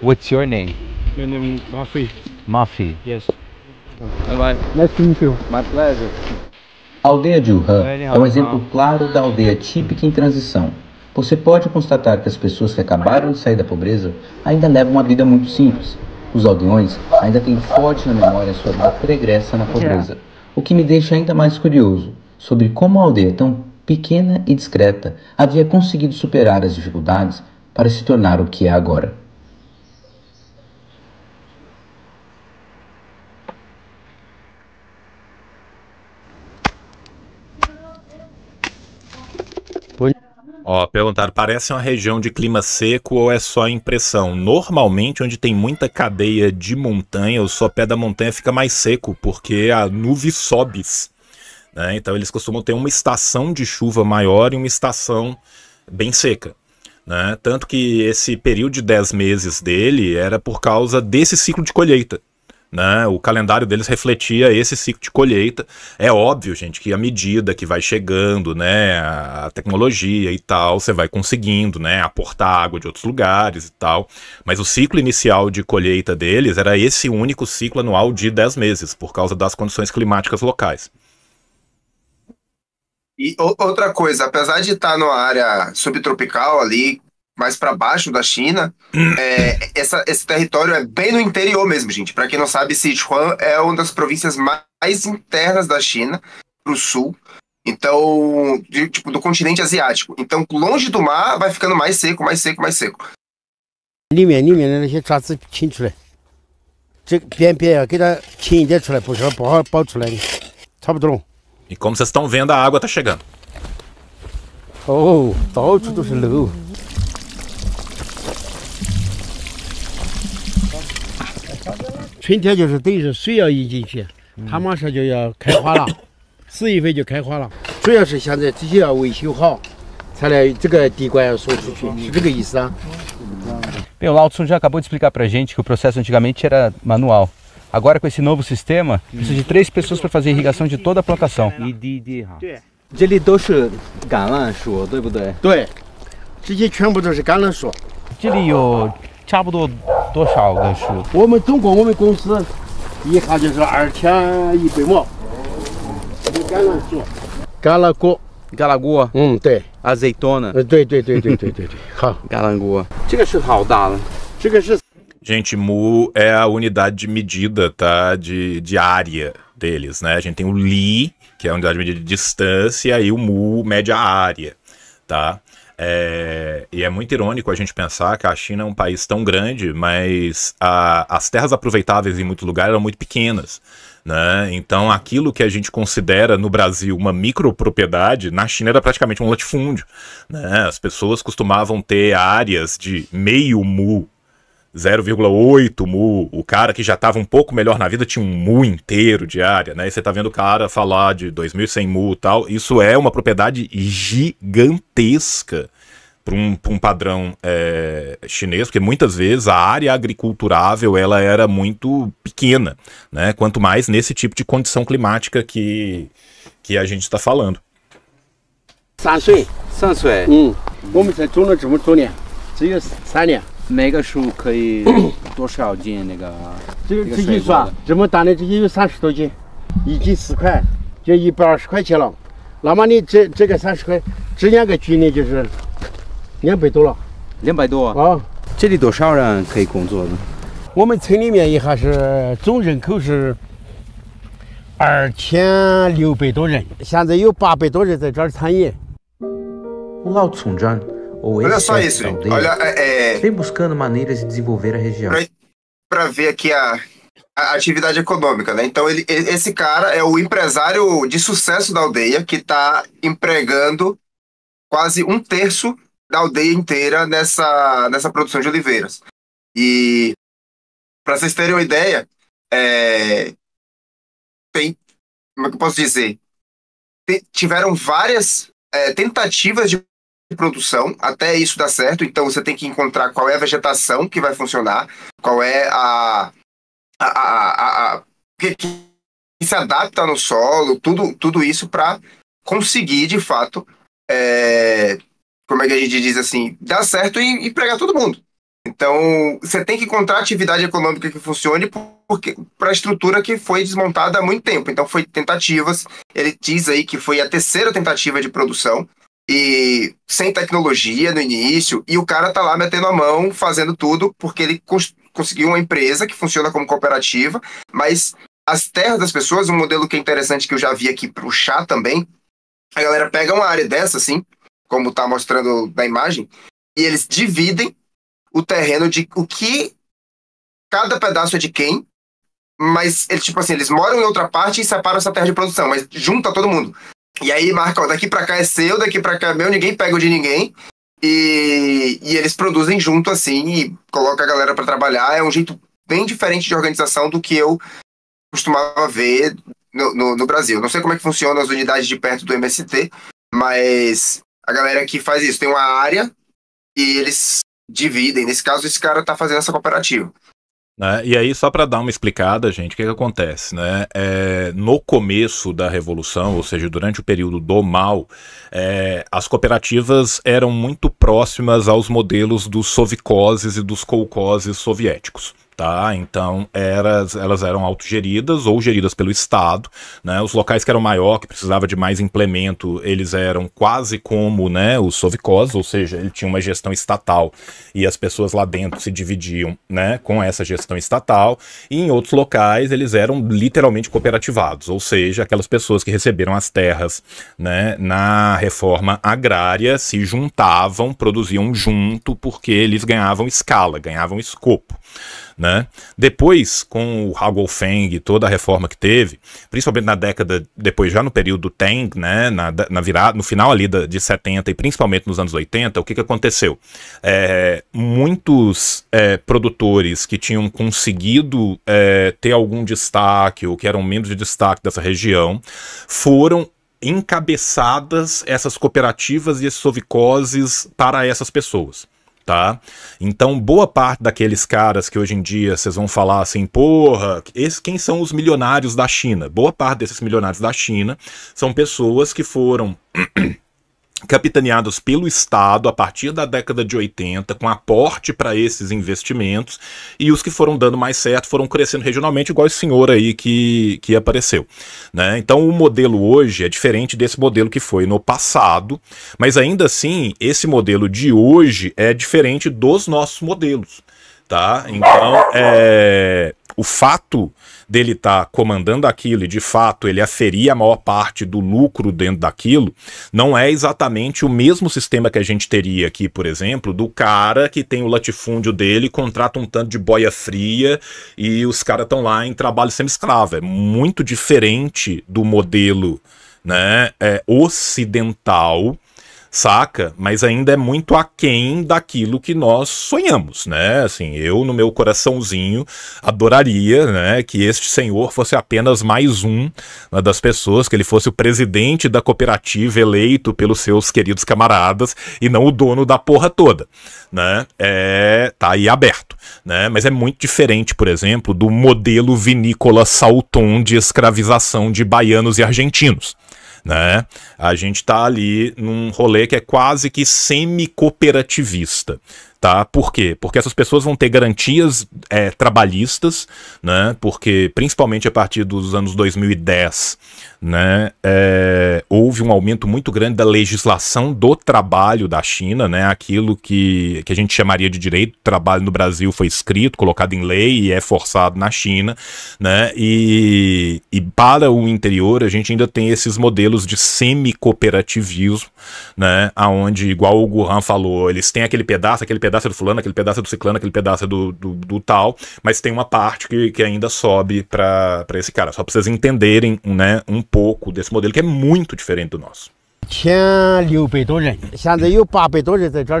What's your name? Meu nome é Mafi. Mafi. Yes. Bye bye. Nice to meet you. My pleasure. A aldeia de Wuhan é um exemplo claro da aldeia típica em transição. Você pode constatar que as pessoas que acabaram de sair da pobreza ainda levam uma vida muito simples. Os aldeões ainda têm forte na memória sua vida pregressa na pobreza, é. o que me deixa ainda mais curioso sobre como a aldeia tão pequena e discreta havia conseguido superar as dificuldades para se tornar o que é agora. Ó, perguntaram, parece uma região de clima seco ou é só impressão? Normalmente, onde tem muita cadeia de montanha, o sopé da montanha fica mais seco, porque a nuvem sobe. -se. Né? Então eles costumam ter uma estação de chuva maior e uma estação bem seca. Né? Tanto que esse período de 10 meses dele era por causa desse ciclo de colheita. Né? O calendário deles refletia esse ciclo de colheita. É óbvio, gente, que à medida que vai chegando, né, a tecnologia e tal, você vai conseguindo, né, aportar água de outros lugares e tal. Mas o ciclo inicial de colheita deles era esse único ciclo anual de 10 meses, por causa das condições climáticas locais. E outra coisa, apesar de estar numa área subtropical ali, mais para baixo da China, é, essa, esse território é bem no interior mesmo, gente. Para quem não sabe, Sichuan é uma das províncias mais internas da China, para o sul. Então, de, tipo, do continente asiático. Então, longe do mar, vai ficando mais seco, mais seco, mais seco. 里面里面的那些杂质清出来，这边边要给它清一点出来，不是不好保出来的，差不多了。e como vocês estão vendo, a água está chegando. Oh, todo do slow. Bem, o Lao já acabou de explicar para gente que o processo antigamente era manual. Agora com esse novo sistema, precisa de três pessoas para fazer a irrigação de toda a plantação. Galagoa. Hum, tem. Azeitona. 对对对对对对对，好。Galangoa. Gente, mu é a unidade de medida, tá? De, de área deles, né? A gente tem o li, que é a unidade de medida de distância, e o mu mede a área, tá? É, e é muito irônico a gente pensar que a China é um país tão grande, mas a, as terras aproveitáveis em muito lugar eram muito pequenas. Né? Então, aquilo que a gente considera no Brasil uma micropropriedade, na China era praticamente um latifúndio. Né? As pessoas costumavam ter áreas de meio mu 0,8 mu. O cara que já estava um pouco melhor na vida tinha um mu inteiro de área, né? E você está vendo o cara falar de 2.100 mu e tal. Isso é uma propriedade gigantesca para um, um padrão é, chinês, porque muitas vezes a área agriculturável ela era muito pequena, né? Quanto mais nesse tipo de condição climática que, que a gente está falando. 三岁，上水，嗯，我们才种了这么多年，只有三年。每个树可以 多少斤？那个这个直接算，这么大的这也有三十多斤，一斤十块，就一百二十块钱了。那么你这这个三十块，这两个距离就是两百多了。两百多啊！这里多少人可以工作呢？我们村里面一下是总人口是二千六百多人，现在有八百多人在这儿参与。老村长。Ou olha só isso, Olha, é, é... Vem buscando maneiras de desenvolver a região. Para ver aqui a, a, atividade econômica, né? Então, ele, esse cara é o empresário de sucesso da aldeia que está empregando quase um terço da aldeia inteira nessa, nessa produção de oliveiras. E, para vocês terem uma ideia, é... tem. Como é que eu posso dizer? tiveram várias é, tentativas de de produção até isso dar certo. Então você tem que encontrar qual é a vegetação que vai funcionar, qual é a. a, a, a, a que, que, se adapta no solo, tudo, tudo isso para conseguir, de fato, é, como é que a gente diz assim, dar certo e, e pregar todo mundo. Então, você tem que encontrar atividade econômica que funcione para a estrutura que foi desmontada há muito tempo. Então, foi tentativas. Ele diz aí que foi a terceira tentativa de produção e sem tecnologia no início, e o cara tá lá metendo a mão, fazendo tudo, porque ele cons conseguiu uma empresa que funciona como cooperativa, mas as terras das pessoas, um modelo que é interessante que eu já vi aqui pro chá também, a galera pega uma área dessa, assim, como tá mostrando na imagem, e eles dividem o terreno de o que cada pedaço é de quem, mas eles, tipo assim, eles moram em outra parte e separam essa terra de produção, mas junta todo mundo. E aí marca, daqui pra cá é seu, daqui pra cá é meu, ninguém pega o de ninguém. E, e eles produzem junto, assim, e coloca a galera para trabalhar. É um jeito bem diferente de organização do que eu costumava ver no, no, no, Brasil. Não sei como é que funciona as unidades de perto do MST, mas a galera que faz isso tem uma área e eles dividem. Nesse caso, esse cara tá fazendo essa cooperativa. Né? E aí, só para dar uma explicada, gente, o que, que acontece? Né? É, no começo da Revolução, ou seja, durante o período do mal, é, as cooperativas eram muito próximas aos modelos dos sovicoses e dos colcoses soviéticos. Tá? Então eras, elas eram autogeridas ou geridas pelo Estado. Né? Os locais que eram maior, que precisava de mais implemento, eles eram quase como né, o Sovicos, ou seja, ele tinha uma gestão estatal e as pessoas lá dentro se dividiam né, com essa gestão estatal. E em outros locais eles eram literalmente cooperativados, ou seja, aquelas pessoas que receberam as terras né, na reforma agrária se juntavam, produziam junto, porque eles ganhavam escala, ganhavam escopo. Né? Depois, com o e toda a reforma que teve, principalmente na década, depois já no período Tang, né, na, na virada, no final ali da, de 70 e principalmente nos anos 80, o que, que aconteceu? É, muitos é, produtores que tinham conseguido é, ter algum destaque ou que eram membros de destaque dessa região foram encabeçadas essas cooperativas e esses sovicoses para essas pessoas tá? Então, boa parte daqueles caras que hoje em dia vocês vão falar assim, porra, esse, quem são os milionários da China? Boa parte desses milionários da China são pessoas que foram Capitaneados pelo Estado a partir da década de 80, com aporte para esses investimentos, e os que foram dando mais certo foram crescendo regionalmente, igual esse senhor aí que, que apareceu. Né? Então o modelo hoje é diferente desse modelo que foi no passado, mas ainda assim, esse modelo de hoje é diferente dos nossos modelos. Tá? Então, é, o fato dele estar tá comandando aquilo e de fato ele aferir a maior parte do lucro dentro daquilo não é exatamente o mesmo sistema que a gente teria aqui, por exemplo, do cara que tem o latifúndio dele, contrata um tanto de boia fria e os caras estão lá em trabalho semi-escravo. É muito diferente do modelo né, é, ocidental saca? Mas ainda é muito aquém daquilo que nós sonhamos, né? Assim, eu no meu coraçãozinho adoraria, né, que este senhor fosse apenas mais um né, das pessoas, que ele fosse o presidente da cooperativa eleito pelos seus queridos camaradas e não o dono da porra toda, né? É, tá aí aberto, né? Mas é muito diferente, por exemplo, do modelo vinícola Salton de escravização de baianos e argentinos né? A gente está ali num rolê que é quase que semi-cooperativista tá? Por quê? Porque essas pessoas vão ter garantias é, trabalhistas, né? Porque principalmente a partir dos anos 2010, né, é, houve um aumento muito grande da legislação do trabalho da China, né? Aquilo que, que a gente chamaria de direito do trabalho no Brasil foi escrito, colocado em lei e é forçado na China, né? E, e para o interior a gente ainda tem esses modelos de semi-cooperativismo, né? Aonde, igual o Guhan falou, eles têm aquele pedaço, aquele pedaço é do fulano, aquele pedaço é do ciclano, aquele pedaço é do, do, do tal, mas tem uma parte que, que ainda sobe para esse cara. Só pra vocês entenderem né, um pouco desse modelo que é muito diferente do nosso. 千六百多人，现在有八百多人在这儿。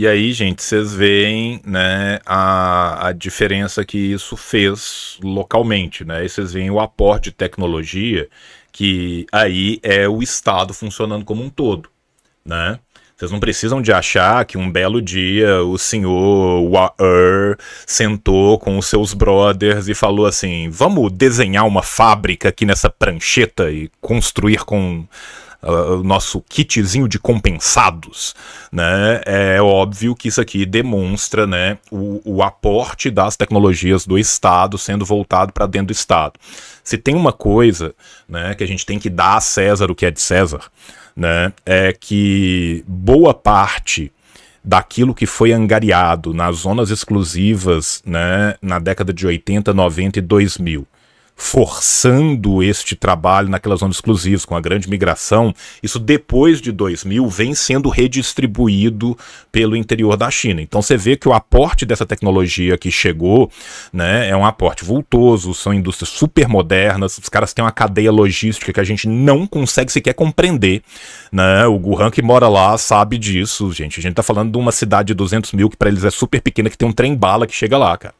E aí, gente, vocês veem né, a, a diferença que isso fez localmente, né? E vocês veem o aporte de tecnologia, que aí é o Estado funcionando como um todo, né? Vocês não precisam de achar que um belo dia o senhor Waer sentou com os seus brothers e falou assim: vamos desenhar uma fábrica aqui nessa prancheta e construir com ah, o nosso kitzinho de compensados, né? É óbvio que isso aqui demonstra, né, o, o aporte das tecnologias do Estado sendo voltado para dentro do Estado. Se tem uma coisa, né, que a gente tem que dar a César o que é de César, né, é que boa parte daquilo que foi angariado nas zonas exclusivas né, na década de 80, 90 e 2000 forçando este trabalho naquelas zonas exclusivas, com a grande migração, isso depois de 2000 vem sendo redistribuído pelo interior da China. Então você vê que o aporte dessa tecnologia que chegou né, é um aporte vultoso, são indústrias super modernas, os caras têm uma cadeia logística que a gente não consegue sequer compreender. Né? O Guhan que mora lá sabe disso, gente. A gente está falando de uma cidade de 200 mil que para eles é super pequena, que tem um trem-bala que chega lá, cara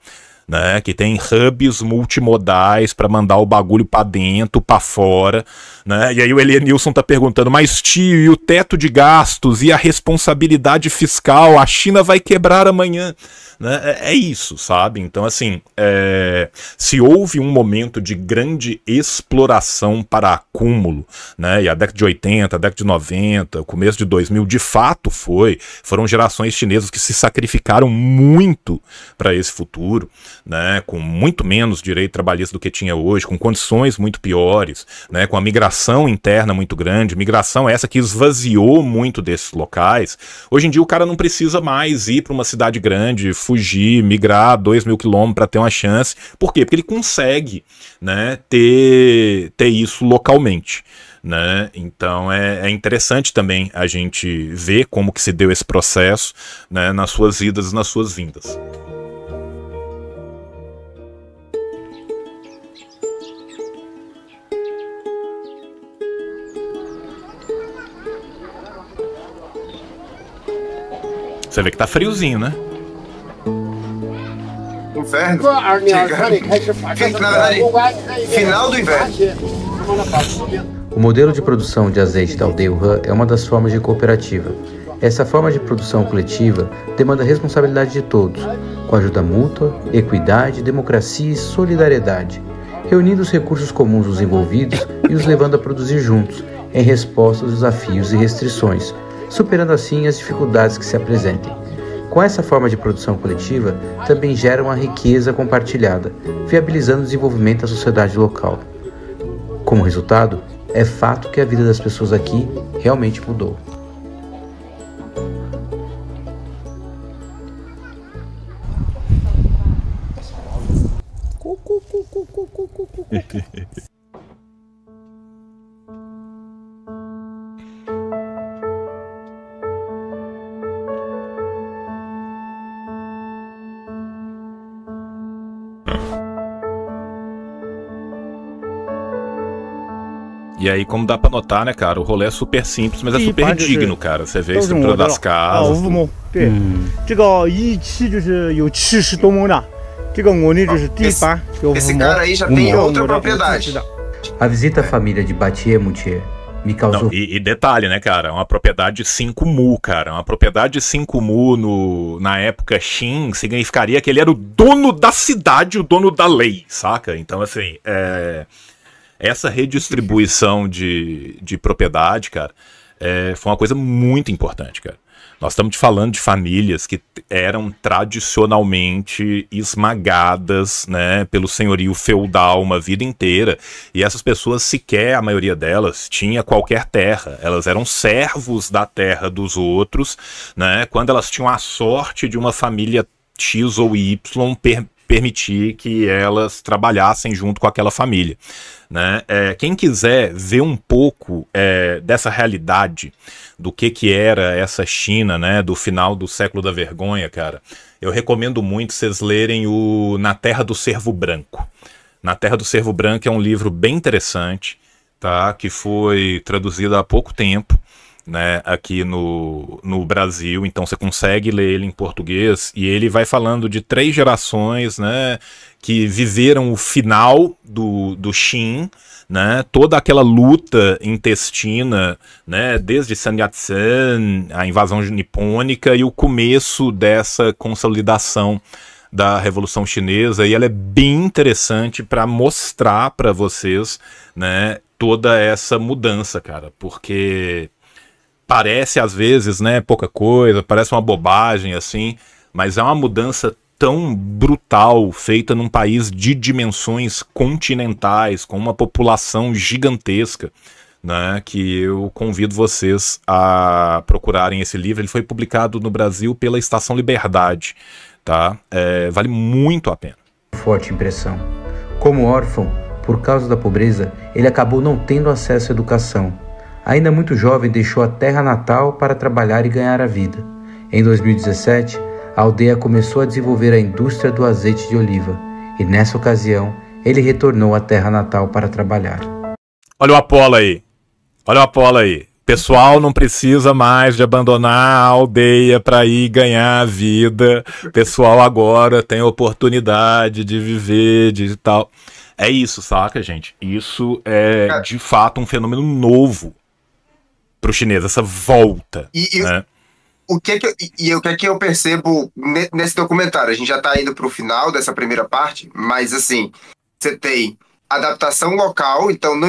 né? Que tem hubs multimodais para mandar o bagulho para dentro, para fora. Né? E aí o Elianilson tá perguntando, mas tio, e o teto de gastos e a responsabilidade fiscal? A China vai quebrar amanhã. Né? É, é isso, sabe? Então, assim, é... se houve um momento de grande exploração para acúmulo, né? e a década de 80, a década de 90, o começo de 2000, de fato foi, foram gerações chinesas que se sacrificaram muito para esse futuro, né? com muito menos direito trabalhista do que tinha hoje, com condições muito piores, né? com a migração migração interna muito grande, migração essa que esvaziou muito desses locais. Hoje em dia o cara não precisa mais ir para uma cidade grande, fugir, migrar dois mil quilômetros para ter uma chance. Por quê? Porque ele consegue né, ter, ter isso localmente. Né? Então é, é, interessante também a gente ver como que se deu esse processo né, nas suas idas e nas suas vindas. Você vê que tá friozinho, né? Inverno. Tá final do né? inverno. Tá o modelo de produção de azeite da aldeia Wuhan é uma das formas de cooperativa. Essa forma de produção coletiva demanda responsabilidade de todos, com ajuda mútua, equidade, democracia e solidariedade, reunindo os recursos comuns dos envolvidos e os levando a produzir juntos, em resposta aos desafios e restrições, superando assim as dificuldades que se apresentem. Com essa forma de produção coletiva, também gera uma riqueza compartilhada, viabilizando o desenvolvimento da sociedade local. Como resultado, é fato que a vida das pessoas aqui realmente mudou. E aí, como dá pra notar, né, cara, o rolê é super simples, mas é super digno, cara. Você vê a então estrutura das ah, casas. Hum. esse, esse cara aí já tem outra propriedade. A visita à família de Batie Mutier me causou. Não, e, e, detalhe, né, cara? É uma propriedade 5 mu, cara. É uma propriedade 5 mu no, na época Shin significaria que ele era o dono da cidade, o dono da lei, saca? Então, assim, é essa redistribuição de, de propriedade, cara, é, foi uma coisa muito importante, cara. Nós estamos falando de famílias que eram tradicionalmente esmagadas né, pelo senhorio feudal uma vida inteira. E essas pessoas, sequer a maioria delas, tinha qualquer terra. Elas eram servos da terra dos outros. Né, quando elas tinham a sorte de uma família X ou Y per permitir que elas trabalhassem junto com aquela família. Né? É, quem quiser ver um pouco é, dessa realidade, do que, que era essa China né, do final do século da vergonha, cara, eu recomendo muito vocês lerem o Na Terra do Servo Branco. Na Terra do Servo Branco é um livro bem interessante, tá? que foi traduzido há pouco tempo. Né, aqui no, no Brasil, então você consegue ler ele em português e ele vai falando de três gerações, né, que viveram o final do, do Shin, né? Toda aquela luta intestina, né? Desde Sun Yat-sen, a invasão nipônica e o começo dessa consolidação da Revolução Chinesa e ela é bem interessante para mostrar para vocês, né, toda essa mudança, cara, porque parece às vezes, né, pouca coisa, parece uma bobagem assim, mas é uma mudança tão brutal feita num país de dimensões continentais, com uma população gigantesca, né, que eu convido vocês a procurarem esse livro. Ele foi publicado no Brasil pela Estação Liberdade. Tá? É, vale muito a pena. Forte impressão. Como órfão, por causa da pobreza, ele acabou não tendo acesso à educação. Ainda muito jovem, deixou a terra natal para trabalhar e ganhar a vida. Em 2017, a aldeia começou a desenvolver a indústria do azeite de oliva e, nessa ocasião, ele retornou à terra natal para trabalhar. Olha o Apolo aí! Olha o Apolo aí! pessoal não precisa mais de abandonar a aldeia para ir ganhar a vida. pessoal agora tem oportunidade de viver, de tal. É isso, saca, gente? Isso é de fato um fenômeno novo para o chinês, essa volta. E, né? o que, que eu, e, e, o que é que eu percebo nesse documentário? A gente já está indo para o final dessa primeira parte, mas assim, você tem adaptação local, então não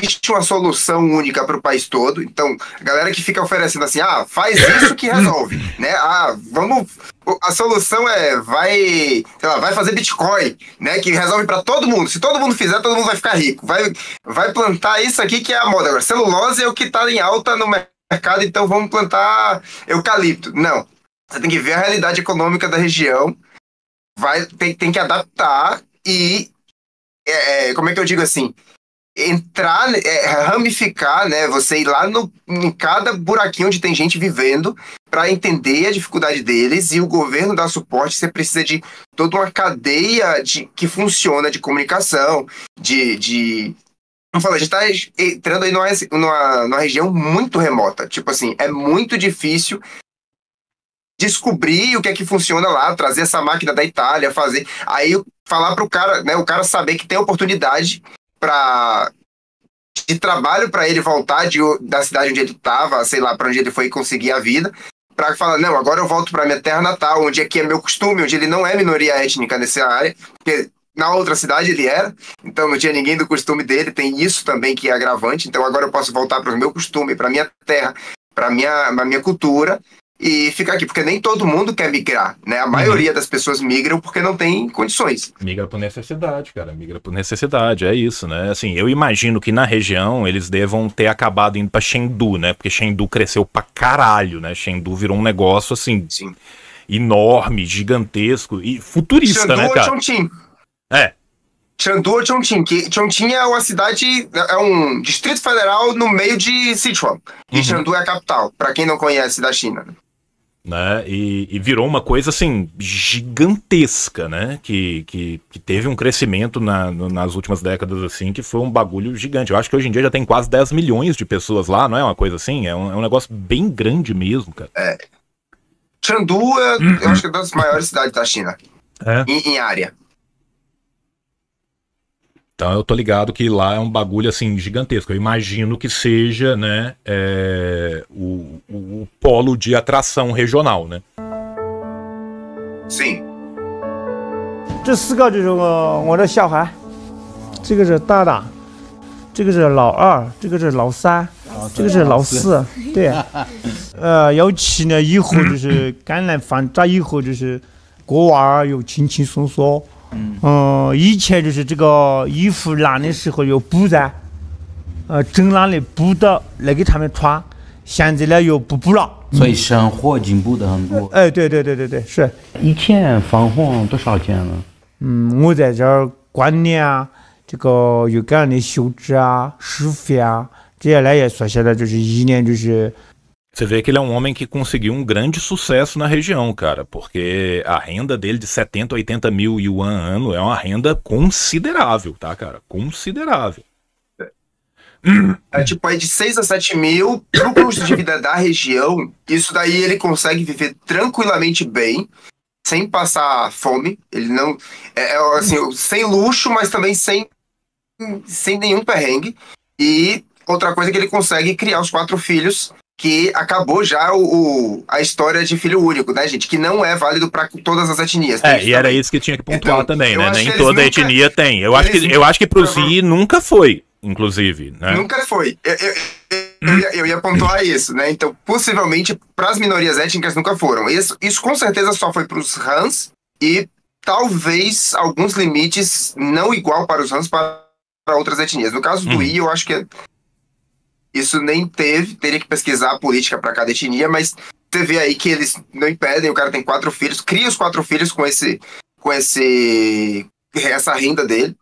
existe uma solução única para o país todo. Então, a galera que fica oferecendo assim, ah, faz isso que resolve, né? Ah, vamos a solução é vai, sei lá, vai fazer Bitcoin, né? Que resolve para todo mundo. Se todo mundo fizer, todo mundo vai ficar rico. Vai, vai plantar isso aqui que é a moda agora. Celulose é o que está em alta no mercado mercado, então vamos plantar eucalipto. Não. Você tem que ver a realidade econômica da região, vai, tem, tem que adaptar e, é, é como é que eu digo assim, entrar, né, é, ramificar, né? Você ir lá no, em cada buraquinho onde tem gente vivendo para entender a dificuldade deles e o governo dar suporte. Você precisa de toda uma cadeia de, que funciona de comunicação, de, de não falei, a gente tá entrando aí numa, numa, numa região muito remota. Tipo assim, é muito difícil descobrir o que é que funciona lá, trazer essa máquina da Itália, fazer. Aí falar para o cara, né, o cara saber que tem oportunidade para de trabalho para ele voltar de, da cidade onde ele estava, sei lá, para onde ele foi conseguir a vida, para falar, não, agora eu volto para minha terra natal, onde aqui é, é meu costume, onde ele não é minoria étnica nessa área, porque na outra cidade ele era, então não tinha ninguém do costume dele, tem isso também que é agravante, então agora eu posso voltar para o meu costume, para minha terra, para minha, pra minha cultura e ficar aqui, porque nem todo mundo quer migrar, né? A uhum. maioria das pessoas migram porque não tem condições. Migra por necessidade, cara, migra por necessidade, é isso, né? Assim, eu imagino que na região eles devam ter acabado indo para Chengdu, né? Porque Chengdu cresceu pra caralho, né? Chengdu virou um negócio assim... Sim enorme, gigantesco e futurista, Xandu né, cara? Ou é. Chengdu Chongqing, que Chongqing é uma cidade, é um distrito federal no meio de Sichuan. E uhum. Chengdu é a capital, para quem não conhece da China. Né? E, e, virou uma coisa assim gigantesca, né? Que, que, que teve um crescimento na, no, nas últimas décadas, assim, que foi um bagulho gigante. Eu acho que hoje em dia já tem quase 10 milhões de pessoas lá, não é uma coisa assim? É um, é um negócio bem grande mesmo, cara. É. Chengdu é, uhum. eu acho que é uma das maiores cidades da China. É. Em, em área. Então eu tô ligado que lá é um bagulho assim gigantesco. Eu imagino que seja, né, é, o, o, o, polo de atração regional, né? Sim. 这四个就是我我的小孩，这个是大大，这个是老二，这个是老三，这个是老四，对。呃，尤其呢，以后就是感染反炸以后，就是国娃儿又轻轻松松。嗯，以前就是这个衣服烂的时候要补噻，呃，整烂里补到来给他们穿，现在呢，又不补了。所以生活进步的很多。哎，对对对对对，是。以前防洪多少钱呢？嗯，我在这儿管理啊，这个有各样的修织啊、施肥啊，接下来也算下了，就是一年就是。Você vê que ele é um homem que conseguiu um grande sucesso na região, cara, porque a renda dele de 70, 80 mil yuan ano é uma renda considerável, tá, cara? Considerável. É, é tipo, é de 6 a 7 mil pro custo de vida da região. Isso daí ele consegue viver tranquilamente bem, sem passar fome. Ele não. É, é assim, sem luxo, mas também sem, sem nenhum perrengue. E outra coisa é que ele consegue criar os quatro filhos que acabou já o, o, a história de filho único, né, gente? Que não é válido para todas as etnias. É, e era isso que tinha que pontuar então, também, né? Nem toda nunca, etnia tem. Eu acho que eu acho que pro Z nunca foi, inclusive. Né? Nunca foi. Eu, eu, eu, ia, eu, ia, pontuar isso, né? Então, possivelmente, para as minorias étnicas nunca foram. Isso, isso com certeza só foi para os Hans e talvez alguns limites não igual para os Hans para outras etnias. No caso do hum. I, eu acho que é isso nem teve, teria que pesquisar a política para cada etnia, mas você vê aí que eles não impedem, o cara tem quatro filhos, cria os quatro filhos com esse com esse essa renda dele.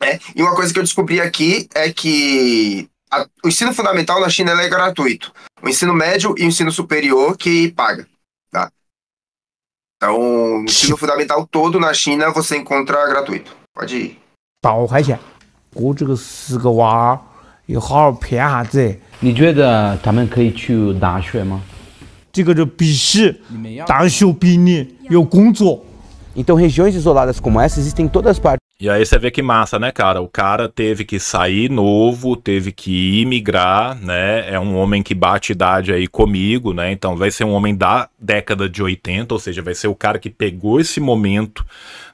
Né? E uma coisa que eu descobri aqui é que a, o ensino fundamental na China é gratuito. O ensino médio e o ensino superior que paga. Tá? Então, o ensino fundamental todo na China você encontra gratuito. Pode ir. Então regiões isoladas como essa existem em todas as partes. E aí você vê que massa, né, cara? O cara teve que sair novo, teve que imigrar, né? É um homem que bate idade aí comigo, né? Então vai ser um homem da década de 80, ou seja, vai ser o cara que pegou esse momento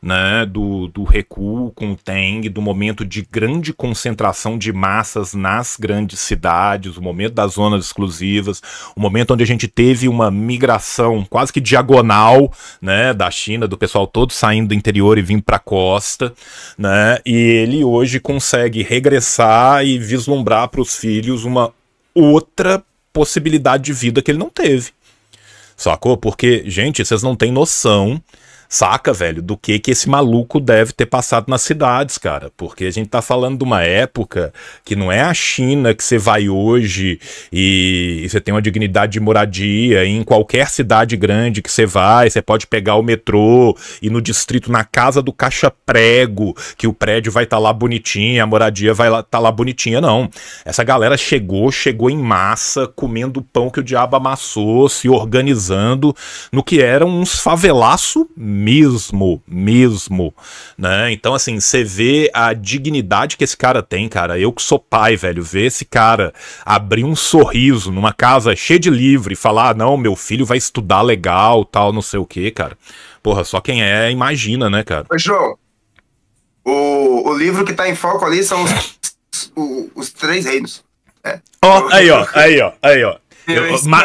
né, do, do recuo com o Tang, do momento de grande concentração de massas nas grandes cidades, o momento das zonas exclusivas, o momento onde a gente teve uma migração quase que diagonal né, da China, do pessoal todo saindo do interior e vindo para a costa, né, e ele hoje consegue regressar e vislumbrar para os filhos uma outra possibilidade de vida que ele não teve. Sacou? Porque, gente, vocês não têm noção Saca, velho, do que que esse maluco deve ter passado nas cidades, cara? Porque a gente tá falando de uma época que não é a China que você vai hoje e, você tem uma dignidade de moradia, em qualquer cidade grande que você vai, você pode pegar o metrô e no distrito na casa do caixa prego, que o prédio vai estar tá lá bonitinho, a moradia vai estar tá lá bonitinha, não. Essa galera chegou, chegou em massa, comendo o pão que o diabo amassou, se organizando no que eram uns favelaço mesmo, mesmo, né? Então, assim, você vê a dignidade que esse cara tem, cara. Eu que sou pai, velho, ver esse cara abrir um sorriso numa casa cheia de livro e falar, ah, não, meu filho vai estudar legal, tal, não sei o que, cara. Porra, só quem é, imagina, né, cara? Ô, João, o, o livro que tá em foco ali são os, os, os Três Reinos. Né? Ó, oh, aí, ó, aí, ó, aí, ó. Eu, ma...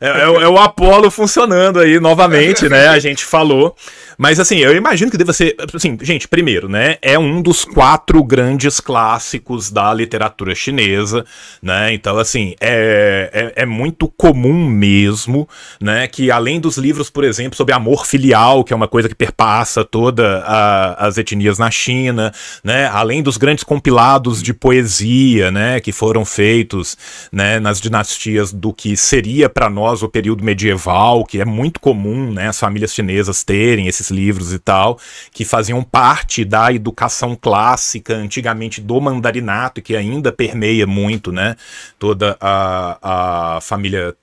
é, é, é, o é Apolo funcionando aí novamente, né? A gente falou. Mas assim, eu imagino que deva ser. Assim, gente, primeiro, né? É um dos quatro grandes clássicos da literatura chinesa, né? Então, assim, é, é, é muito comum mesmo, né? Que além dos livros, por exemplo, sobre amor filial, que é uma coisa que perpassa toda a, as etnias na China, né? Além dos grandes compilados de poesia, né? Que foram feitos, né? Nas dinastias do que seria para nós o período medieval, que é muito comum, né? As famílias chinesas terem esses livros e tal, que faziam parte da educação clássica antigamente do mandarinato, que ainda permeia muito, né? Toda a, a família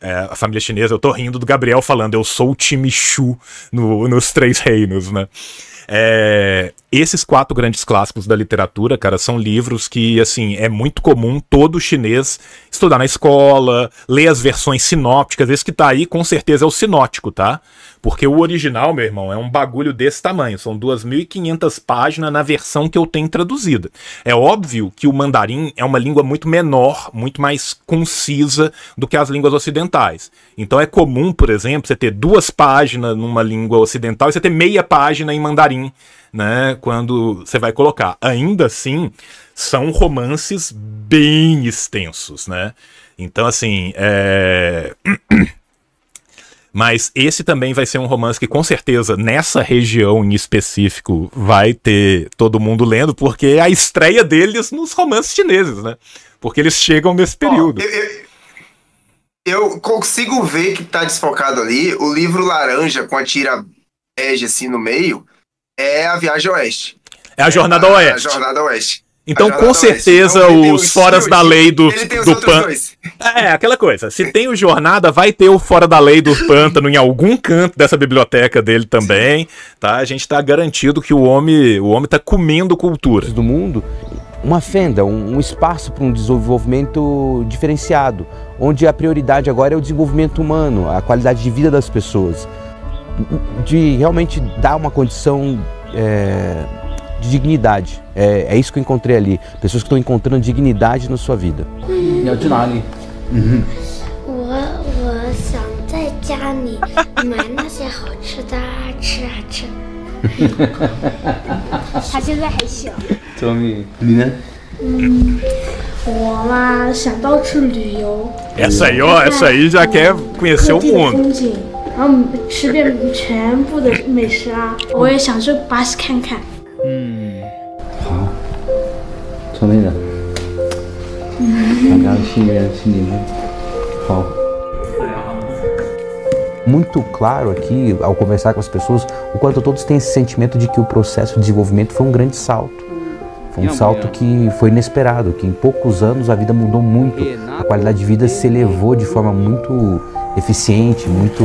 é, a família chinesa, eu tô rindo do Gabriel falando, eu sou o time Shu no, nos Três Reinos, né? É, esses quatro grandes clássicos da literatura, cara, são livros que, assim, é muito comum todo chinês estudar na escola, ler as versões sinópticas. Esse que tá aí, com certeza, é o sinótico, tá? Porque o original, meu irmão, é um bagulho desse tamanho. São 2.500 páginas na versão que eu tenho traduzida. É óbvio que o mandarim é uma língua muito menor, muito mais concisa do que as línguas ocidentais ocidentais. Então é comum, por exemplo, você ter duas páginas numa língua ocidental e você ter meia página em mandarim, né? Quando você vai colocar. Ainda assim, são romances bem extensos, né? Então, assim, é. Mas esse também vai ser um romance que, com certeza, nessa região em específico, vai ter todo mundo lendo, porque é a estreia deles nos romances chineses, né? Porque eles chegam nesse período. Oh, eu, eu consigo ver que tá desfocado ali. O livro laranja com a tira bege assim no meio é a Viagem Oeste. É a Jornada é a, Oeste. Então, a Jornada Oeste. Então, com certeza, então, os foras da lei do, do pântano. É, aquela coisa. Se tem o Jornada, vai ter o fora da lei do pântano em algum canto dessa biblioteca dele também. Tá? A gente está garantido que o homem o homem tá comendo cultura. Do mundo uma fenda, um, espaço para um desenvolvimento diferenciado, onde a prioridade agora é o desenvolvimento humano, a qualidade de vida das pessoas, de realmente dar uma condição é, de dignidade. É, é, isso que eu encontrei ali, pessoas que estão encontrando dignidade na sua vida. Uhum. uhum. 他现在还小。聪明，你呢？嗯，我嘛想到处旅游。哎风景，然后吃遍全部的美食啊！我也想去巴西看看。嗯，好，聪明的，感到心里心里面好。muito claro aqui, ao conversar com as pessoas, o quanto todos têm esse sentimento de que o processo de desenvolvimento foi um grande salto. Foi um salto é. que foi inesperado, que em poucos anos a vida mudou muito. É, a qualidade de vida se elevou de forma muito eficiente, muito.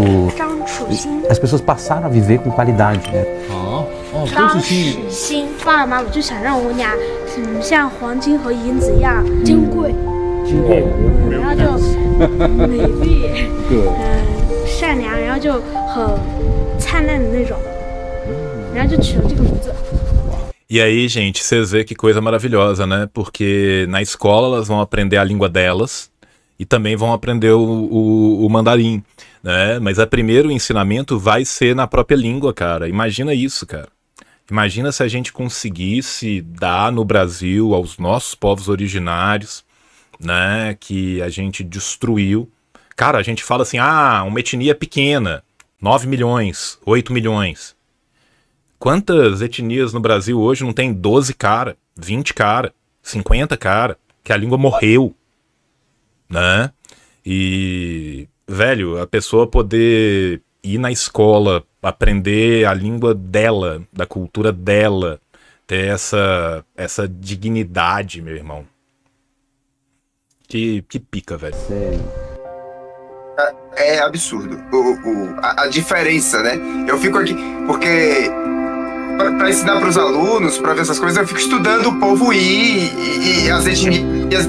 As pessoas passaram a viver com qualidade, né? 当时心，爸爸妈妈就想让我俩，嗯，像黄金和银子一样金贵，金贵，然后就美丽，对，嗯，善良。就很灿烂的那种，然后就取了这个名字。E aí, gente, vocês vê que coisa maravilhosa, né? Porque na escola elas vão aprender a língua delas e também vão aprender o, o, o mandarim, né? Mas a é primeiro o ensinamento vai ser na própria língua, cara. Imagina isso, cara. Imagina se a gente conseguisse dar no Brasil aos nossos povos originários, né? Que a gente destruiu Cara, a gente fala assim, ah, uma etnia pequena, 9 milhões, 8 milhões. Quantas etnias no Brasil hoje não tem 12 cara, 20 cara, 50 cara, que a língua morreu, né? E, velho, a pessoa poder ir na escola, aprender a língua dela, da cultura dela, ter essa, essa dignidade, meu irmão. Que, que pica, velho. Sério é absurdo. O, o a, a, diferença, né? Eu fico aqui porque para ensinar para os alunos, para ver essas coisas, eu fico estudando o povo e, e as etnias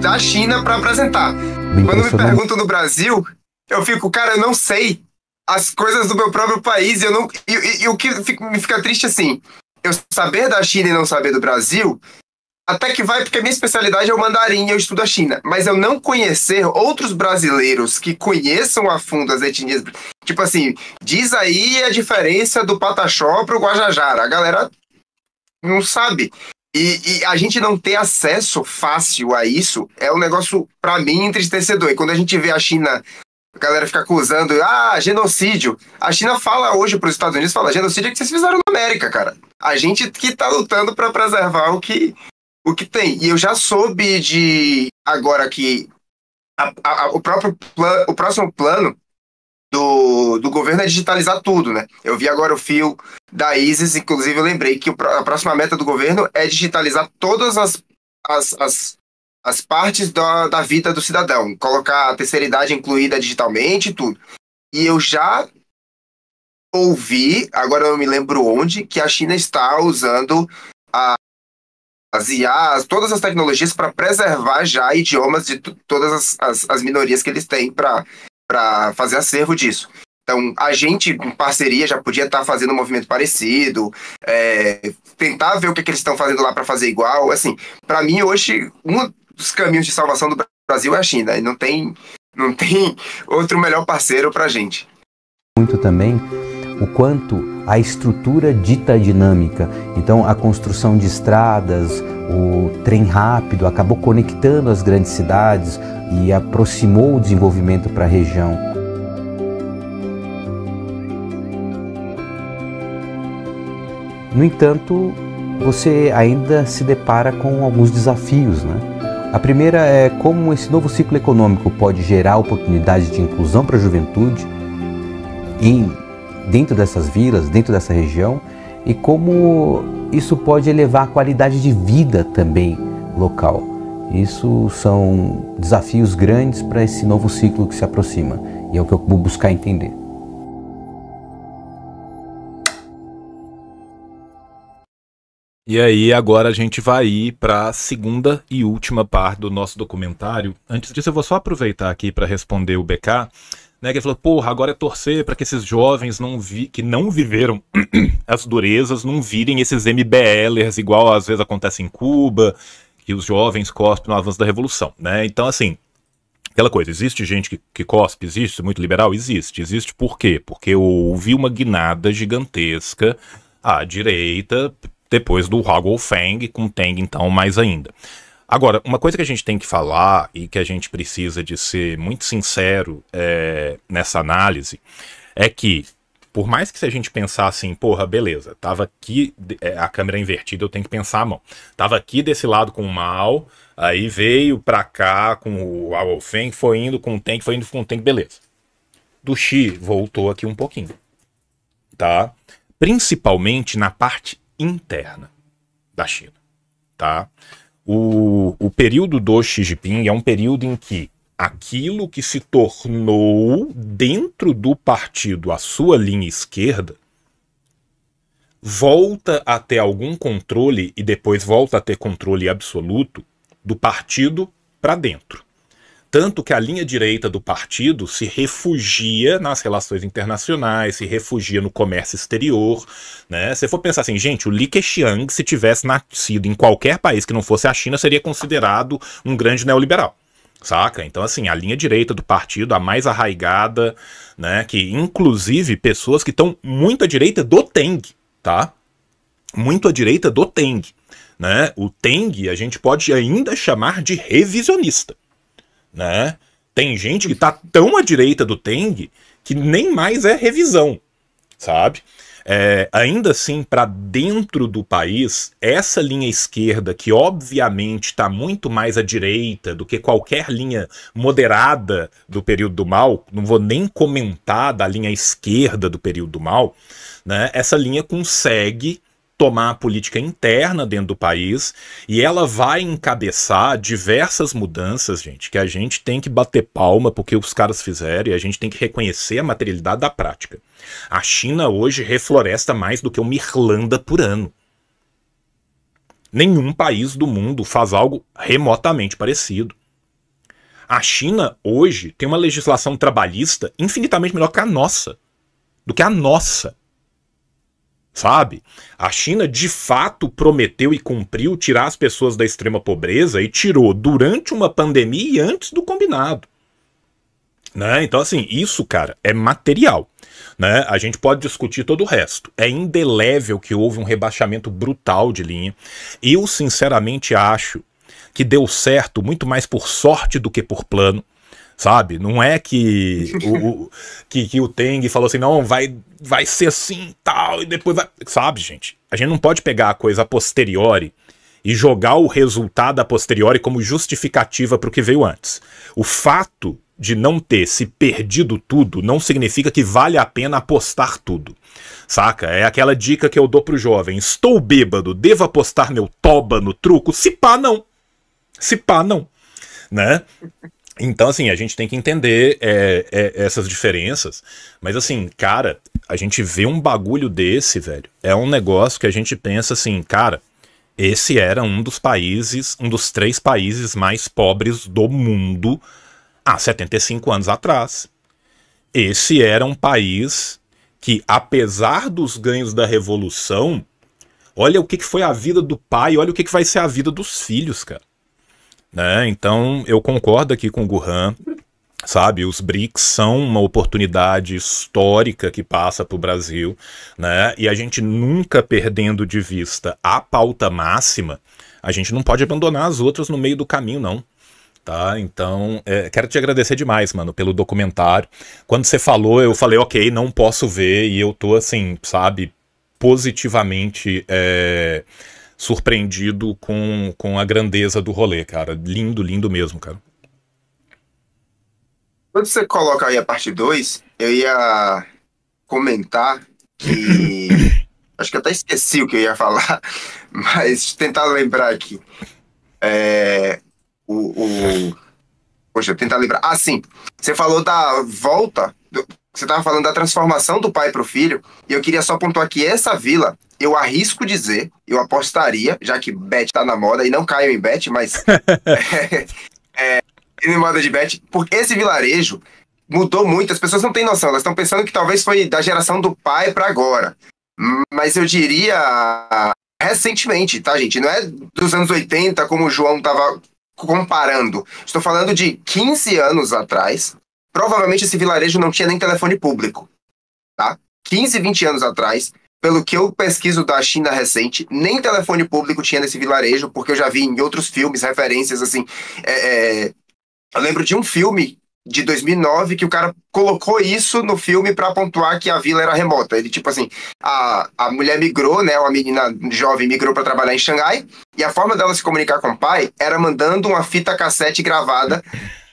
da China para apresentar. Quando me perguntam no Brasil, eu fico, cara, eu não sei as coisas do meu próprio país. Eu não, e, e, e o que fica, me fica triste assim, eu saber da China e não saber do Brasil até que vai, porque a minha especialidade é o mandarim eu estudo a China. Mas eu não conhecer outros brasileiros que conheçam a fundo as etnias. Tipo assim, diz aí a diferença do Pataxó pro Guajajara. A galera não sabe. E, e a gente não ter acesso fácil a isso é um negócio, para mim, entristecedor. E quando a gente vê a China a galera fica acusando, ah, genocídio. A China fala hoje para os Estados Unidos, fala, genocídio é que vocês fizeram na América, cara. A gente que está lutando para preservar o que o que tem. E eu já soube de agora que a, a, o próprio o próximo plano do, do governo é digitalizar tudo, né? Eu vi agora o fio da ISIS, inclusive eu lembrei que a próxima meta do governo é digitalizar todas as, as, as, as partes da, da vida do cidadão, colocar a terceira idade incluída digitalmente e tudo. E eu já ouvi, agora eu não me lembro onde, que a China está usando a, as IAs, todas as tecnologias para preservar já idiomas de todas as, as, as, minorias que eles têm para fazer acervo disso. Então, a gente, em parceria, já podia estar tá fazendo um movimento parecido, é, tentar ver o que, é que eles estão fazendo lá para fazer igual. Assim, para mim, hoje, um dos caminhos de salvação do Brasil é a China, e não tem, não tem outro melhor parceiro para a gente. Muito também o quanto a estrutura dita dinâmica. Então, a construção de estradas, o trem rápido acabou conectando as grandes cidades e aproximou o desenvolvimento para a região. No entanto, você ainda se depara com alguns desafios, né? A primeira é como esse novo ciclo econômico pode gerar oportunidades de inclusão para a juventude em dentro dessas vilas, dentro dessa região e como isso pode elevar a qualidade de vida também local. Isso são desafios grandes para esse novo ciclo que se aproxima e é o que eu vou buscar entender. E aí, agora a gente vai ir para a segunda e última parte do nosso documentário. Antes disso, eu vou só aproveitar aqui para responder o BK né, que ele falou, porra, agora é torcer para que esses jovens não vi que não viveram as durezas não virem esses MBLers, igual às vezes acontece em Cuba, que os jovens cospem no avanço da revolução. Né? Então, assim, aquela coisa, existe gente que, que cospe, existe muito liberal? Existe. Existe por quê? Porque houve uma guinada gigantesca à direita, depois do Hagel Fang com Teng então mais ainda. Agora, uma coisa que a gente tem que falar e que a gente precisa de ser muito sincero é, nessa análise é que, por mais que se a gente pensar assim, porra, beleza, tava aqui é, a câmera invertida, eu tenho que pensar a mão. Tava aqui desse lado com o mal, aí veio pra cá com o Alfen, foi indo com o Tank, foi indo com o Tank, beleza. Do Xi voltou aqui um pouquinho, tá? Principalmente na parte interna da China, tá? o, o período do Xi Jinping é um período em que aquilo que se tornou dentro do partido a sua linha esquerda volta a ter algum controle e depois volta a ter controle absoluto do partido para dentro. Tanto que a linha direita do partido se refugia nas relações internacionais, se refugia no comércio exterior. Né? Se for pensar assim, gente, o Li Keqiang, se tivesse nascido em qualquer país que não fosse a China, seria considerado um grande neoliberal saca? Então, assim, a linha direita do partido, a mais arraigada, né? Que inclusive pessoas que estão muito à direita do Teng, tá? Muito à direita do Teng, né? O Teng a gente pode ainda chamar de revisionista né? Tem gente que tá tão à direita do Teng que nem mais é revisão, sabe? É, ainda assim, para dentro do país, essa linha esquerda, que obviamente está muito mais à direita do que qualquer linha moderada do período do mal, não vou nem comentar da linha esquerda do período do mal, né? essa linha consegue tomar a política interna dentro do país e ela vai encabeçar diversas mudanças, gente, que a gente tem que bater palma porque os caras fizeram e a gente tem que reconhecer a materialidade da prática. A China hoje refloresta mais do que uma Irlanda por ano. Nenhum país do mundo faz algo remotamente parecido. A China hoje tem uma legislação trabalhista infinitamente melhor que a nossa. Do que a nossa sabe? A China de fato prometeu e cumpriu tirar as pessoas da extrema pobreza e tirou durante uma pandemia e antes do combinado. Né? Então, assim, isso, cara, é material. Né? A gente pode discutir todo o resto. É indelével que houve um rebaixamento brutal de linha. Eu, sinceramente, acho que deu certo muito mais por sorte do que por plano sabe? Não é que o, o que, que, o Teng falou assim, não, vai, vai ser assim tal, e depois vai. Sabe, gente? A gente não pode pegar a coisa a posteriori e jogar o resultado a posteriori como justificativa para o que veio antes. O fato de não ter se perdido tudo não significa que vale a pena apostar tudo. Saca? É aquela dica que eu dou pro jovem. Estou bêbado, devo apostar meu toba no truco? Se pá, não. Se pá, não. Né? Então, assim, a gente tem que entender é, é, essas diferenças. Mas, assim, cara, a gente vê um bagulho desse, velho. É um negócio que a gente pensa assim, cara, esse era um dos países, um dos três países mais pobres do mundo há 75 anos atrás. Esse era um país que, apesar dos ganhos da Revolução, olha o que, que foi a vida do pai, olha o que, que vai ser a vida dos filhos, cara. Né? Então eu concordo aqui com o Gurhan, sabe? Os BRICS são uma oportunidade histórica que passa para o Brasil, né? E a gente nunca perdendo de vista a pauta máxima, a gente não pode abandonar as outras no meio do caminho, não. Tá, então, é, quero te agradecer demais, mano, pelo documentário. Quando você falou, eu falei, ok, não posso ver, e eu tô assim, sabe, positivamente é, surpreendido com, com a grandeza do rolê, cara. Lindo, lindo mesmo, cara. Quando você coloca aí a parte 2, eu ia comentar que. Acho que até esqueci o que eu ia falar, mas tentar lembrar aqui. É, o, o... Poxa, tentar lembrar. Ah, sim. Você falou da volta. Você estava falando da transformação do pai para o filho, e eu queria só pontuar que essa vila, eu arrisco dizer, eu apostaria, já que bet está na moda, e não caio em bet, mas. é, é, em moda de bet, porque esse vilarejo mudou muito, as pessoas não têm noção, elas estão pensando que talvez foi da geração do pai para agora. Mas eu diria recentemente, tá, gente? Não é dos anos 80, como o João estava comparando. Estou falando de 15 anos atrás, provavelmente esse vilarejo não tinha nem telefone público, tá? 15, 20 anos atrás, pelo que eu pesquiso da China recente, nem telefone público tinha nesse vilarejo, porque eu já vi em outros filmes referências assim. É, é... Eu lembro de um filme de 2009 que o cara colocou isso no filme para pontuar que a vila era remota. Ele, tipo assim, a, a mulher migrou, né? Uma menina jovem migrou para trabalhar em Xangai, e a forma dela se comunicar com o pai era mandando uma fita cassete gravada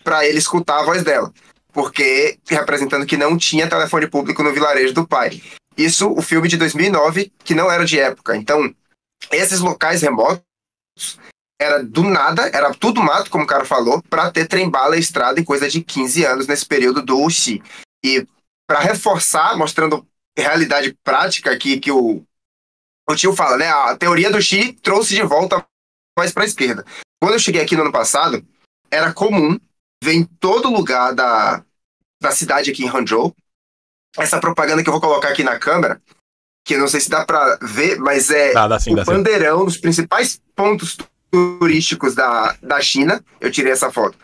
para ele escutar a voz dela porque representando que não tinha telefone público no vilarejo do pai. Isso o filme de 2009, que não era de época. Então, esses locais remotos era do nada, era tudo mato, como o cara falou, para ter trem-bala estrada em coisa de 15 anos nesse período do Xi E para reforçar, mostrando realidade prática aqui que o, o tio fala, né? A teoria do Xi trouxe de volta mais para esquerda. Quando eu cheguei aqui no ano passado, era comum vem todo lugar da, da cidade aqui em Hangzhou. Essa propaganda que eu vou colocar aqui na câmera, que eu não sei se dá para ver, mas é dá, dá sim, o bandeirão dos principais pontos turísticos da, da China. Eu tirei essa foto.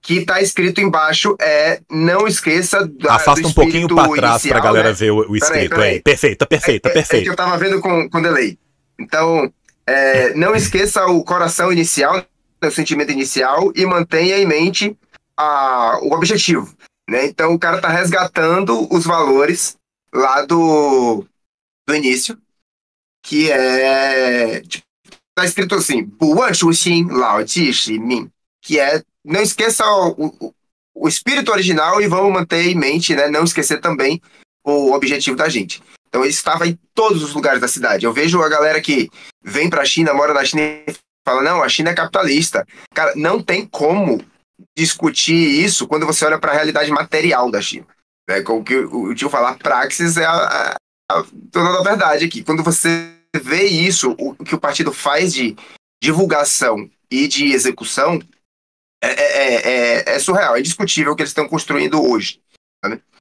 Que está escrito embaixo é não esqueça da Afasta um pouquinho para trás para a galera né? ver o, o escrito. aí peraí. É, perfeita, perfeita, é, perfeita. É, é, é que eu estava vendo com, com delay. Então, é, não esqueça o coração inicial, o sentimento inicial e mantenha em mente a, o objetivo. Né? Então o cara está resgatando os valores lá do, do início, que é. Tipo, tá escrito assim, que é não esqueça o, o, o espírito original e vamos manter em mente, né? Não esquecer também o objetivo da gente. Então ele estava em todos os lugares da cidade. Eu vejo a galera que vem para a China, mora na China e fala, não, a China é capitalista. Cara, não tem como discutir isso quando você olha para a realidade material da China. Né? Como que o tio falar, praxis é a, a, a toda a verdade aqui. Quando você vê isso, o que o partido faz de divulgação e de execução é, é, é, é, é surreal, é indiscutível o que eles estão construindo hoje.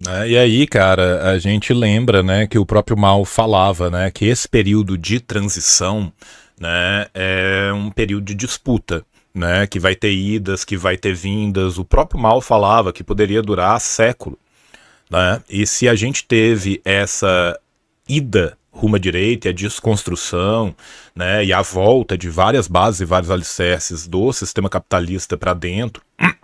Né, e aí, cara, a gente lembra, né, que o próprio Mao falava, né, que esse período de transição, né, é um período de disputa. Né, que vai ter idas, que vai ter vindas. O próprio Mal falava que poderia durar século. Né? E se a gente teve essa ida rumo à direita, a desconstrução né, e a volta de várias bases e vários alicerces do sistema capitalista para dentro,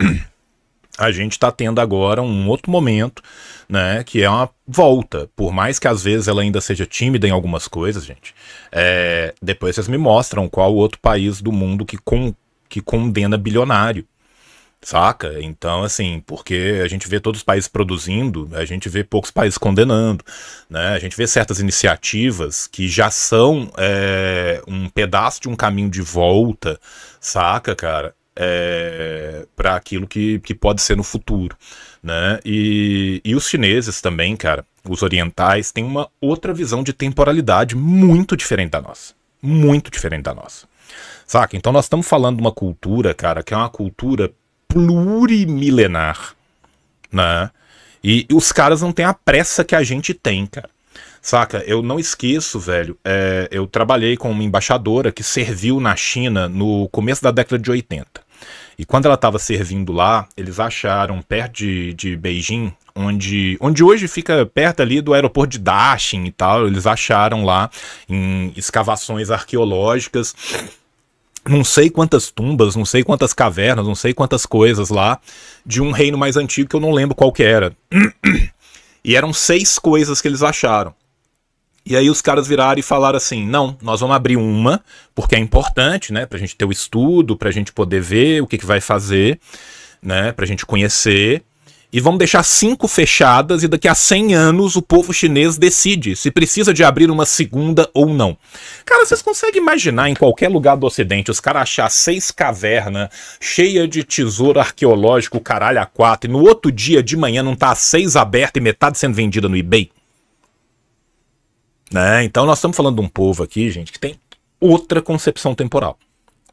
a gente está tendo agora um outro momento, né, que é uma volta. Por mais que às vezes ela ainda seja tímida em algumas coisas, gente, é, depois vocês me mostram qual outro país do mundo que, con que condena bilionário. Saca? Então, assim, porque a gente vê todos os países produzindo, a gente vê poucos países condenando, né? A gente vê certas iniciativas que já são é, um pedaço de um caminho de volta, saca, cara? é, para aquilo que, que pode ser no futuro. Né? E, e os chineses também, cara, os orientais, têm uma outra visão de temporalidade muito diferente da nossa. Muito diferente da nossa. Saca? Então nós estamos falando de uma cultura, cara, que é uma cultura plurimilenar. Né? E, e os caras não têm a pressa que a gente tem, cara. Saca? Eu não esqueço, velho. É, eu trabalhei com uma embaixadora que serviu na China no começo da década de 80. E quando ela estava servindo lá, eles acharam perto de, de Beijing, onde, onde hoje fica perto ali do aeroporto de Dacheng e tal, eles acharam lá em escavações arqueológicas não sei quantas tumbas, não sei quantas cavernas, não sei quantas coisas lá de um reino mais antigo que eu não lembro qual que era. E eram seis coisas que eles acharam. E aí os caras viraram e falaram assim: não, nós vamos abrir uma, porque é importante, né? Pra gente ter o estudo, pra gente poder ver o que, que vai fazer, né? Pra gente conhecer. E vamos deixar cinco fechadas e daqui a 100 anos o povo chinês decide se precisa de abrir uma segunda ou não. Cara, vocês conseguem imaginar em qualquer lugar do ocidente os caras achar seis cavernas cheias de tesouro arqueológico, caralho, a quatro, e no outro dia de manhã não tá seis aberta e metade sendo vendida no eBay? Né? Então nós estamos falando de um povo aqui, gente, que tem outra concepção temporal.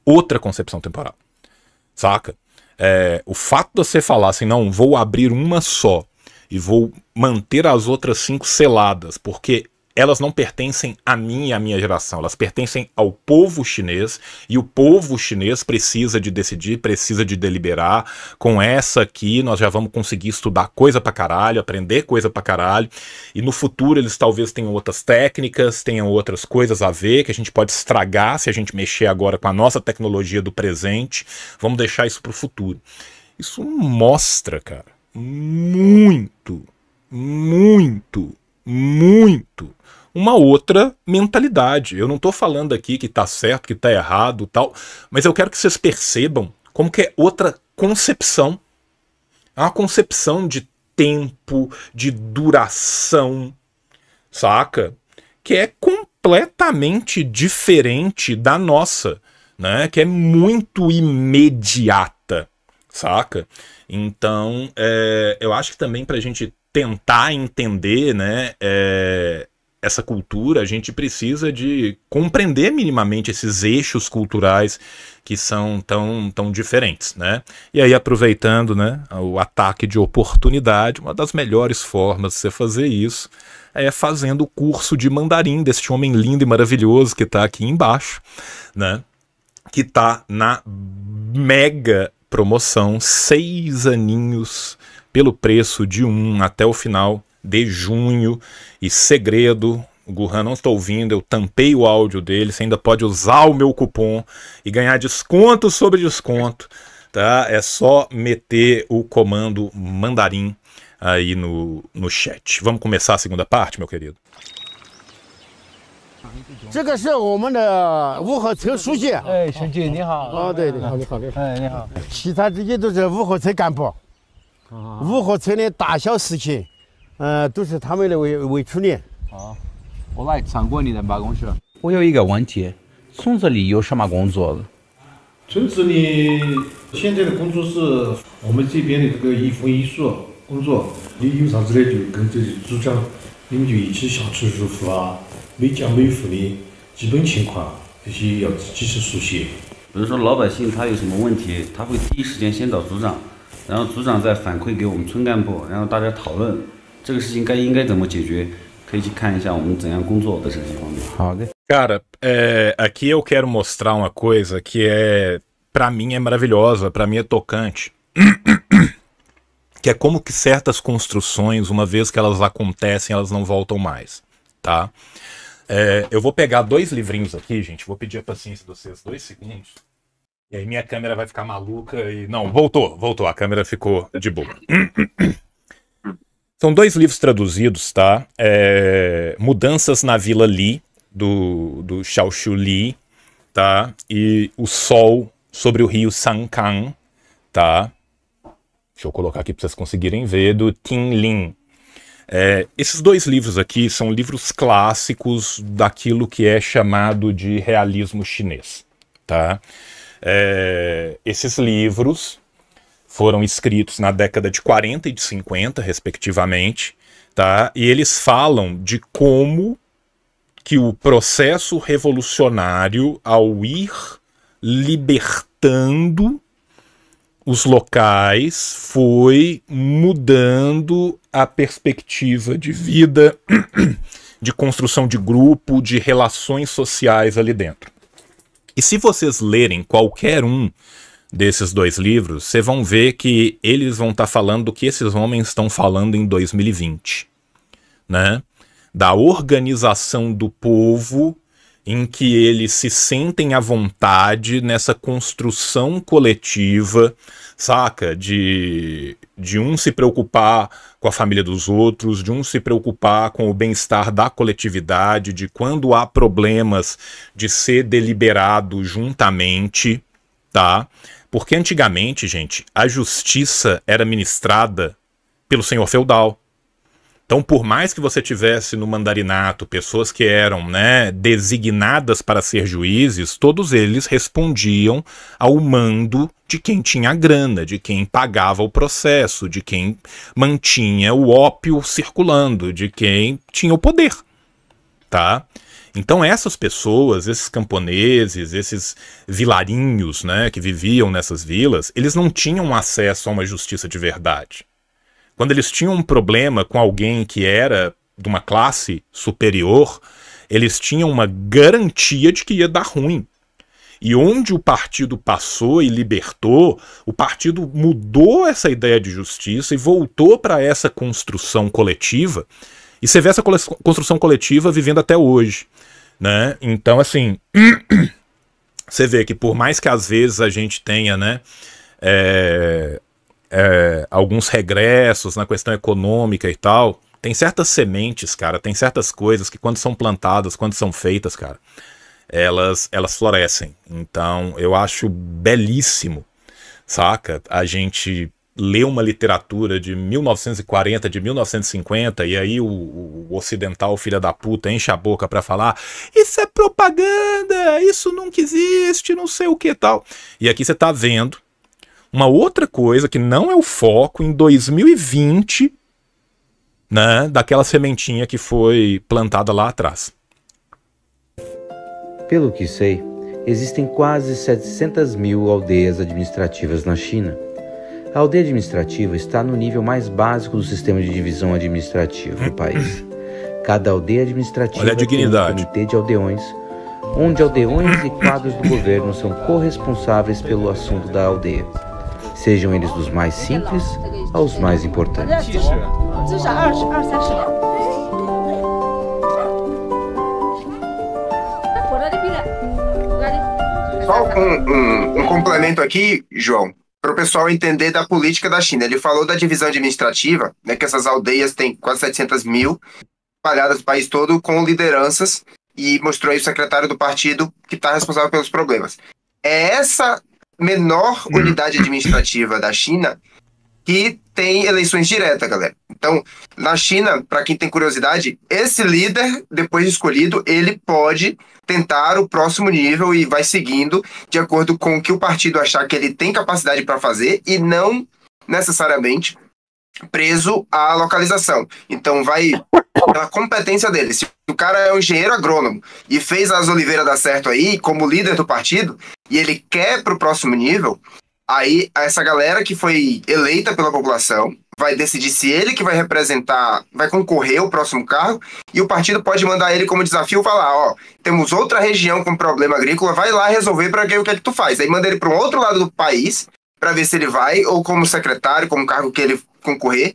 Outra concepção temporal. Saca? É, o fato de você falar assim, não, vou abrir uma só e vou manter as outras cinco seladas, porque elas não pertencem a mim e à minha geração, elas pertencem ao povo chinês e o povo chinês precisa de decidir, precisa de deliberar. Com essa aqui, nós já vamos conseguir estudar coisa pra caralho, aprender coisa pra caralho. E no futuro eles talvez tenham outras técnicas, tenham outras coisas a ver que a gente pode estragar se a gente mexer agora com a nossa tecnologia do presente. Vamos deixar isso pro futuro. Isso mostra, cara, muito, muito, muito uma outra mentalidade. Eu não estou falando aqui que está certo, que está errado tal, mas eu quero que vocês percebam como que é outra concepção. É uma concepção de tempo, de duração, saca? Que é completamente diferente da nossa, né? Que é muito imediata, saca? Então, é, eu acho que também para a gente tentar entender, né, é, essa cultura, a gente precisa de compreender minimamente esses eixos culturais que são tão, tão diferentes, né? E aí, aproveitando né, o ataque de oportunidade, uma das melhores formas de você fazer isso é fazendo o curso de mandarim deste homem lindo e maravilhoso que está aqui embaixo, né? Que está na mega promoção, seis aninhos pelo preço de um até o final de junho. E segredo, o Guhan não está ouvindo, eu tampei o áudio dele. Você ainda pode usar o meu cupom e ganhar desconto sobre desconto. Tá? É só meter o comando mandarim aí no, no chat. Vamos começar a segunda parte, meu querido? 呃，都是他们的为为处理。好，我来参观你的办公室。我有一个问题：，村子里有什么工作？村子里现在的工作是我们这边的这个“一扶一树”工作。你有啥子嘞？就跟这些组长，你们就一起下去入户啊，每家每户的基本情况这些要及时熟悉。比如说老百姓他有什么问题，他会第一时间先找组长，然后组长再反馈给我们村干部，然后大家讨论。这个事情该应该怎么解决，可以去看一下我们怎样工作的这些方面。好的，cara, é, aqui eu quero mostrar uma coisa que é para mim é maravilhosa, para mim é tocante. que é como que certas construções, uma vez que elas acontecem, elas não voltam mais, tá? É, eu vou pegar dois livrinhos aqui, gente. Vou pedir a paciência de vocês dois segundos. E aí minha câmera vai ficar maluca e. Não, voltou, voltou. A câmera ficou de boa. São dois livros traduzidos, tá? É, Mudanças na Vila Li, do, do Xiaoshu Li, tá? E O Sol sobre o Rio Sankang, tá? Deixa eu colocar aqui para vocês conseguirem ver, do Tin Lin. É, esses dois livros aqui são livros clássicos daquilo que é chamado de realismo chinês, tá? É, esses livros foram escritos na década de 40 e de 50, respectivamente, tá? E eles falam de como que o processo revolucionário ao ir libertando os locais foi mudando a perspectiva de vida, de construção de grupo, de relações sociais ali dentro. E se vocês lerem qualquer um desses dois livros, vocês vão ver que eles vão estar tá falando do que esses homens estão falando em 2020, né? Da organização do povo em que eles se sentem à vontade nessa construção coletiva, saca? De, de um se preocupar com a família dos outros, de um se preocupar com o bem-estar da coletividade, de quando há problemas de ser deliberado juntamente, tá? Porque antigamente, gente, a justiça era ministrada pelo senhor feudal. Então, por mais que você tivesse no mandarinato pessoas que eram né, designadas para ser juízes, todos eles respondiam ao mando de quem tinha grana, de quem pagava o processo, de quem mantinha o ópio circulando, de quem tinha o poder. Tá? Então essas pessoas, esses camponeses, esses vilarinhos, né, que viviam nessas vilas, eles não tinham acesso a uma justiça de verdade. Quando eles tinham um problema com alguém que era de uma classe superior, eles tinham uma garantia de que ia dar ruim. E onde o partido passou e libertou, o partido mudou essa ideia de justiça e voltou para essa construção coletiva e você vê essa construção coletiva vivendo até hoje, né? Então, assim, você vê que por mais que às vezes a gente tenha, né, é, é, alguns regressos na questão econômica e tal, tem certas sementes, cara, tem certas coisas que quando são plantadas, quando são feitas, cara, elas, elas florescem. Então, eu acho belíssimo, saca? A gente lê uma literatura de 1940, de 1950, e aí o, o ocidental filha da puta enche a boca para falar isso é propaganda, isso nunca existe, não sei o que tal. E aqui você tá vendo uma outra coisa que não é o foco em 2020, né, daquela sementinha que foi plantada lá atrás. Pelo que sei, existem quase 700 mil aldeias administrativas na China a aldeia administrativa está no nível mais básico do sistema de divisão administrativa do país. Cada aldeia administrativa Olha a dignidade. tem um comitê de aldeões, onde aldeões e quadros do governo são corresponsáveis pelo assunto da aldeia, sejam eles dos mais simples aos mais importantes. Só um, um, um complemento aqui, João para o pessoal entender da política da China. Ele falou da divisão administrativa, né, que essas aldeias têm quase 700 mil, espalhadas no país todo, com lideranças, e mostrou aí o secretário do partido que está responsável pelos problemas. É essa menor hum. unidade administrativa da China que tem eleições diretas, galera. Então, na China, para quem tem curiosidade, esse líder, depois de escolhido, ele pode tentar o próximo nível e vai seguindo de acordo com o que o partido achar que ele tem capacidade para fazer e não necessariamente preso à localização. Então, vai pela competência dele. Se o cara é um engenheiro agrônomo e fez as oliveiras dar certo aí, como líder do partido, e ele quer para o próximo nível, Aí essa galera que foi eleita pela população vai decidir se ele que vai representar, vai concorrer ao próximo cargo e o partido pode mandar ele como desafio falar, ó, temos outra região com problema agrícola, vai lá resolver para ver o que é que tu faz. Aí manda ele para um outro lado do país para ver se ele vai ou como secretário, como cargo que ele concorrer.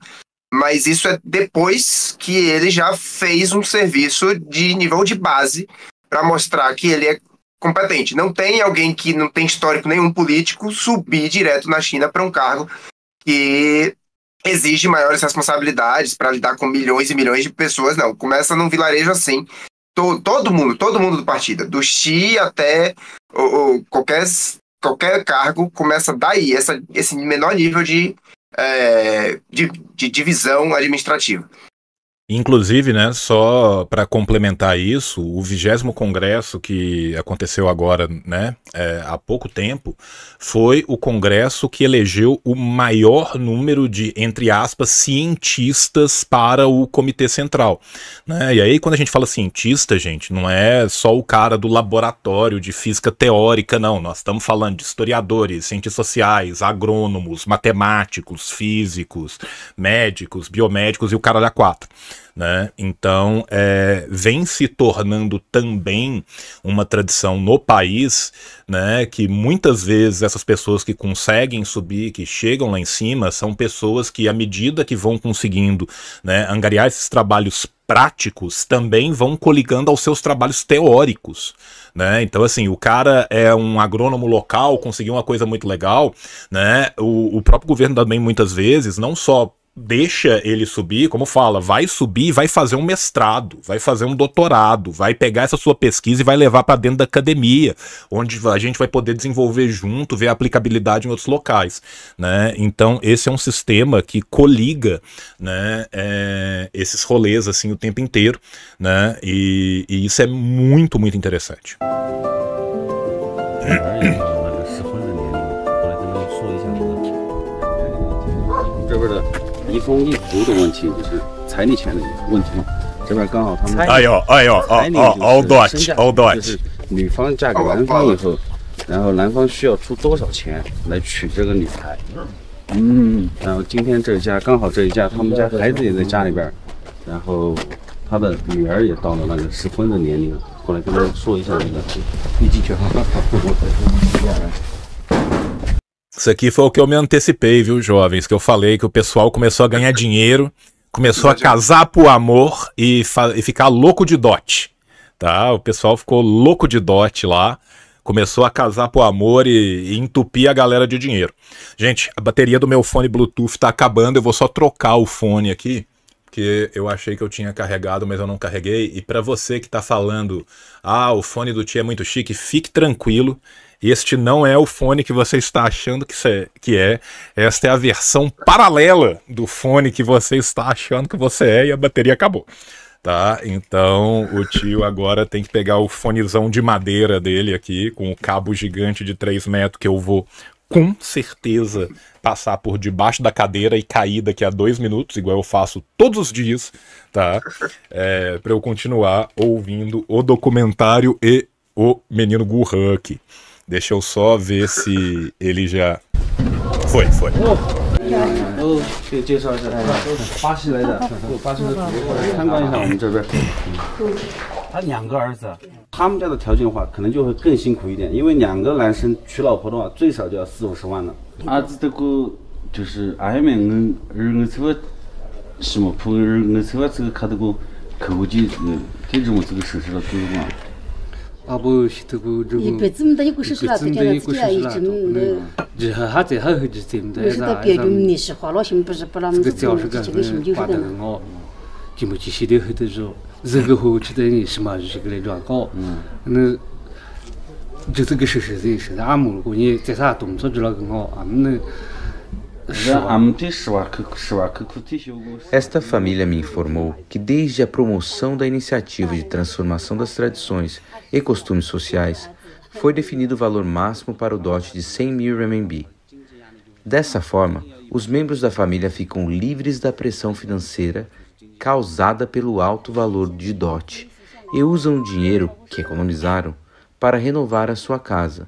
Mas isso é depois que ele já fez um serviço de nível de base para mostrar que ele é competente. Não tem alguém que não tem histórico nenhum político subir direto na China para um cargo que exige maiores responsabilidades para lidar com milhões e milhões de pessoas, não. Começa num vilarejo assim. todo mundo, todo mundo do partido, do Xi até ou, ou, qualquer, qualquer cargo, começa daí, essa, esse menor nível de, é, de, de divisão administrativa. Inclusive, né, só para complementar isso, o vigésimo congresso que aconteceu agora, né, é, há pouco tempo, foi o congresso que elegeu o maior número de, entre aspas, cientistas para o comitê central. Né? E aí, quando a gente fala cientista, gente, não é só o cara do laboratório de física teórica, não. Nós estamos falando de historiadores, cientistas sociais, agrônomos, matemáticos, físicos, médicos, biomédicos e o cara da quatro. Né? Então, é, vem se tornando também uma tradição no país, né, que muitas vezes essas pessoas que conseguem subir, que chegam lá em cima, são pessoas que, à medida que vão conseguindo né, angariar esses trabalhos práticos também vão coligando aos seus trabalhos teóricos, né? Então, assim, o cara é um agrônomo local, conseguiu uma coisa muito legal, né? O, o próprio governo também, muitas vezes, não só deixa ele subir, como fala, vai subir, vai fazer um mestrado, vai fazer um doutorado, vai pegar essa sua pesquisa e vai levar para dentro da academia, onde a gente vai poder desenvolver junto, ver a aplicabilidade em outros locais, né? Então esse é um sistema que coliga, né? É, esses rolês assim o tempo inteiro, né? E, e isso é muito muito interessante. É, é, é verdade. 一封一族的问题就是彩礼钱的问题这边刚好他们，哎呦哎呦，哦哦哦对哦对，就是女方嫁给男方以后，然后男方需要出多少钱来娶这个女孩？嗯，然后今天这一家刚好这一家，他们家孩子也在家里边，然后他的女儿也到了那个适婚的年龄，过来跟他说一下那个 你进去况。Isso aqui foi o que eu me antecipei, viu, jovens? Que eu falei que o pessoal começou a ganhar dinheiro, começou a casar por amor e, e ficar louco de dote. Tá? O pessoal ficou louco de dote lá começou a casar por amor e, e, entupir a galera de dinheiro. Gente, a bateria do meu fone Bluetooth tá acabando, eu vou só trocar o fone aqui, porque eu achei que eu tinha carregado, mas eu não carreguei. E para você que tá falando, ah, o fone do tio é muito chique, fique tranquilo este não é o fone que você está achando que, cê, que é. Esta é a versão paralela do fone que você está achando que você é e a bateria acabou. Tá? Então o tio agora tem que pegar o fonezão de madeira dele aqui, com o cabo gigante de 3 metros que eu vou com certeza passar por debaixo da cadeira e cair daqui a dois minutos, igual eu faço todos os dias, tá? É, para eu continuar ouvindo o documentário e o menino Gurhan aqui. theshosa v e s e elijah f i g h i g h 介绍他们家的条件的话可能就会更辛苦一点因为两个男生娶老婆的话最少就要四五十万了儿子这个就是 i mean 什么普洱什么这个看到过客户机嗯这种这个手势的推广他不，是这个这个，一辈子么？他一个手上就讲了，只要一直么，那以后还在好好的做么？那还上？这个就是讲，嗯，花得更好，就没去写的后头说，这个活起的也是嘛，就是个来乱搞，那就这个实实在他俺没过，你再啥动作做了更好，俺们那。Esta família me informou que, desde a promoção da iniciativa de transformação das tradições e costumes sociais, foi definido o valor máximo para o dote de 100 mil RMB. Dessa forma, os membros da família ficam livres da pressão financeira causada pelo alto valor de dote e usam o dinheiro que economizaram para renovar a sua casa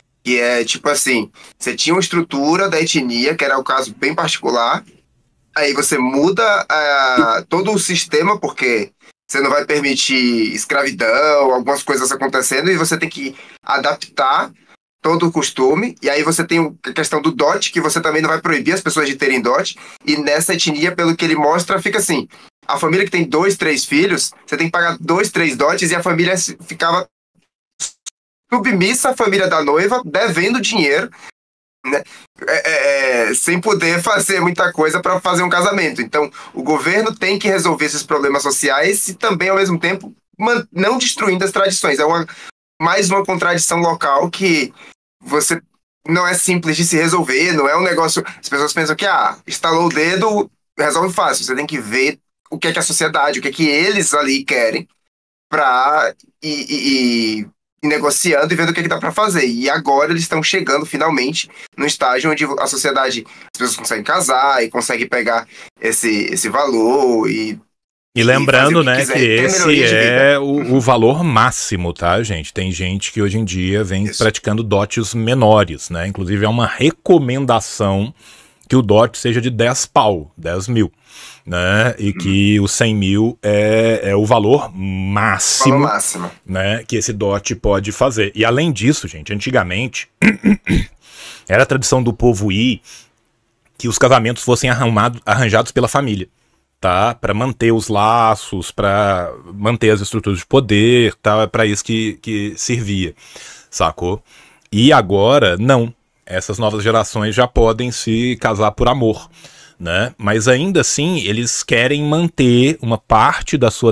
que é tipo assim, você tinha uma estrutura da etnia, que era o um caso bem particular, aí você muda uh, todo o sistema, porque você não vai permitir escravidão, algumas coisas acontecendo, e você tem que adaptar todo o costume, e aí você tem a questão do dote, que você também não vai proibir as pessoas de terem dote, e nessa etnia, pelo que ele mostra, fica assim, a família que tem dois, três filhos, você tem que pagar dois, três dotes, e a família ficava submissa à família da noiva, devendo dinheiro, né? É, é, é sem poder fazer muita coisa para fazer um casamento. Então, o governo tem que resolver esses problemas sociais e também, ao mesmo tempo, não destruindo as tradições. É uma, mais uma contradição local que você não é simples de se resolver, não é um negócio. As pessoas pensam que, ah, estalou o dedo, resolve fácil. Você tem que ver o que é que a sociedade, o que é que eles ali querem para e, e e negociando e vendo o que, que dá para fazer. E agora eles estão chegando finalmente no estágio onde a sociedade, as pessoas conseguem casar e conseguem pegar esse, esse valor e. E lembrando, e que né, quiser, que esse é o, o, valor máximo, tá, gente? Tem gente que hoje em dia vem Isso. praticando dotes menores, né? Inclusive é uma recomendação que o dote seja de 10 pau, 10 mil né? E que uhum. os 100 mil é, é o valor máximo, valor máximo, né? Que esse DOT pode fazer. E além disso, gente, antigamente era a tradição do povo ir que os casamentos fossem arrumado, arranjados pela família, tá? Para manter os laços, para manter as estruturas de poder, tá? É para isso que, que servia, sacou? E agora não. Essas novas gerações já podem se casar por amor né? Mas ainda assim, eles querem manter uma parte da sua,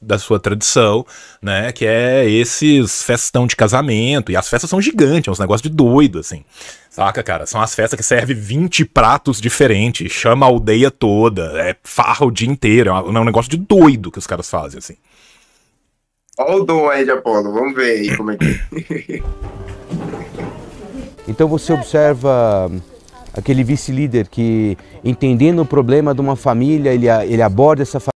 da sua tradição, né? Que é esses festão de casamento. E as festas são gigantes, é uns negócios de doido, assim. Saca, cara? São as festas que servem 20 pratos diferentes, chama a aldeia toda, é farra o dia inteiro. É, é um negócio de doido que os caras fazem, assim. Olha o dom aí de Apolo, vamos ver aí como é que. É. então você observa aquele vice-líder que, entendendo o problema de uma família, ele, ele aborda essa família.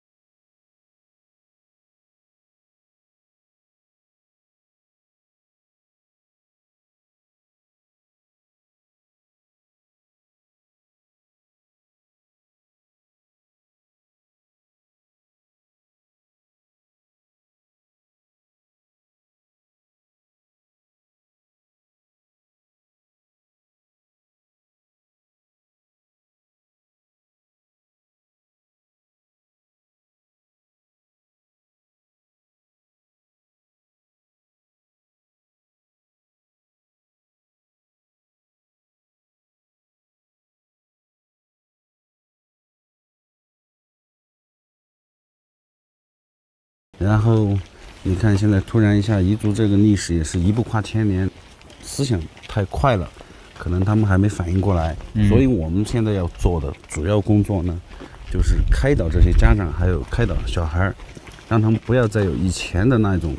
然后，你看现在突然一下，彝族这个历史也是一步跨千年，思想太快了，可能他们还没反应过来。所以我们现在要做的主要工作呢，就是开导这些家长，还有开导小孩儿，让他们不要再有以前的那种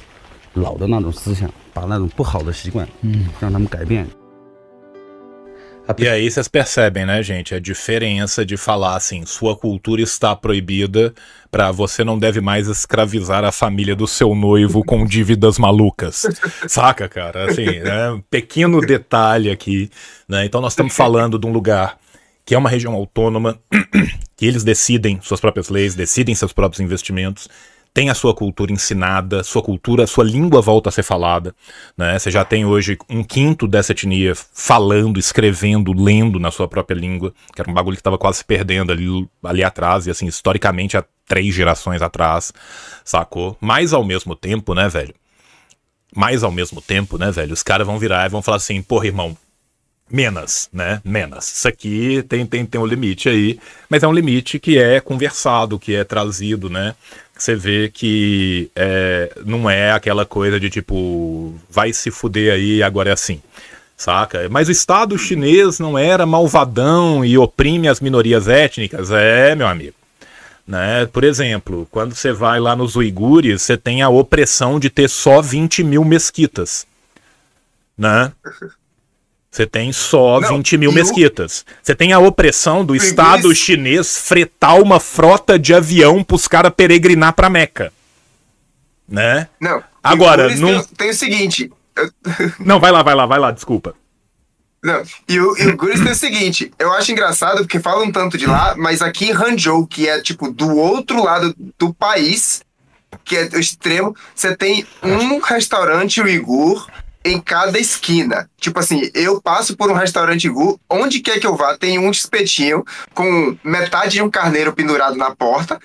老的那种思想，把那种不好的习惯，嗯，让他们改变。E aí vocês percebem, né, gente, a diferença de falar assim, sua cultura está proibida para você não deve mais escravizar a família do seu noivo com dívidas malucas. Saca, cara? Assim, né? Um pequeno detalhe aqui, né? Então nós estamos falando de um lugar que é uma região autônoma, que eles decidem suas próprias leis, decidem seus próprios investimentos, tem a sua cultura ensinada, sua cultura, sua língua volta a ser falada. Né? Você já tem hoje um quinto dessa etnia falando, escrevendo, lendo na sua própria língua, que era um bagulho que estava quase se perdendo ali, ali atrás, e assim, historicamente há três gerações atrás, sacou? Mas ao mesmo tempo, né, velho? Mas ao mesmo tempo, né, velho? Os caras vão virar e vão falar assim, porra, irmão, menos, né? Menos. Isso aqui tem, tem, tem um limite aí, mas é um limite que é conversado, que é trazido, né? você vê que é, não é aquela coisa de tipo, vai se fuder aí, agora é assim. Saca? Mas o Estado chinês não era malvadão e oprime as minorias étnicas? É, meu amigo. Né? Por exemplo, quando você vai lá nos uigures, você tem a opressão de ter só 20 mil mesquitas. Né? Você tem só não, 20 mil mesquitas. Eu... Você tem a opressão do Estado chinês fretar uma frota de avião para os caras peregrinar para Meca. Né? Não. Agora, não... Num... Tem, o seguinte. Não, vai lá, vai lá, vai lá, desculpa. Não, e o, e o Guris tem o seguinte, eu acho engraçado porque falam tanto de lá, mas aqui em Hangzhou, que é tipo do outro lado do país, que é o extremo, você tem um restaurante uigur, em cada esquina. Tipo assim, eu passo por um restaurante Gu, onde quer que eu vá, tem um espetinho com metade de um carneiro pendurado na porta.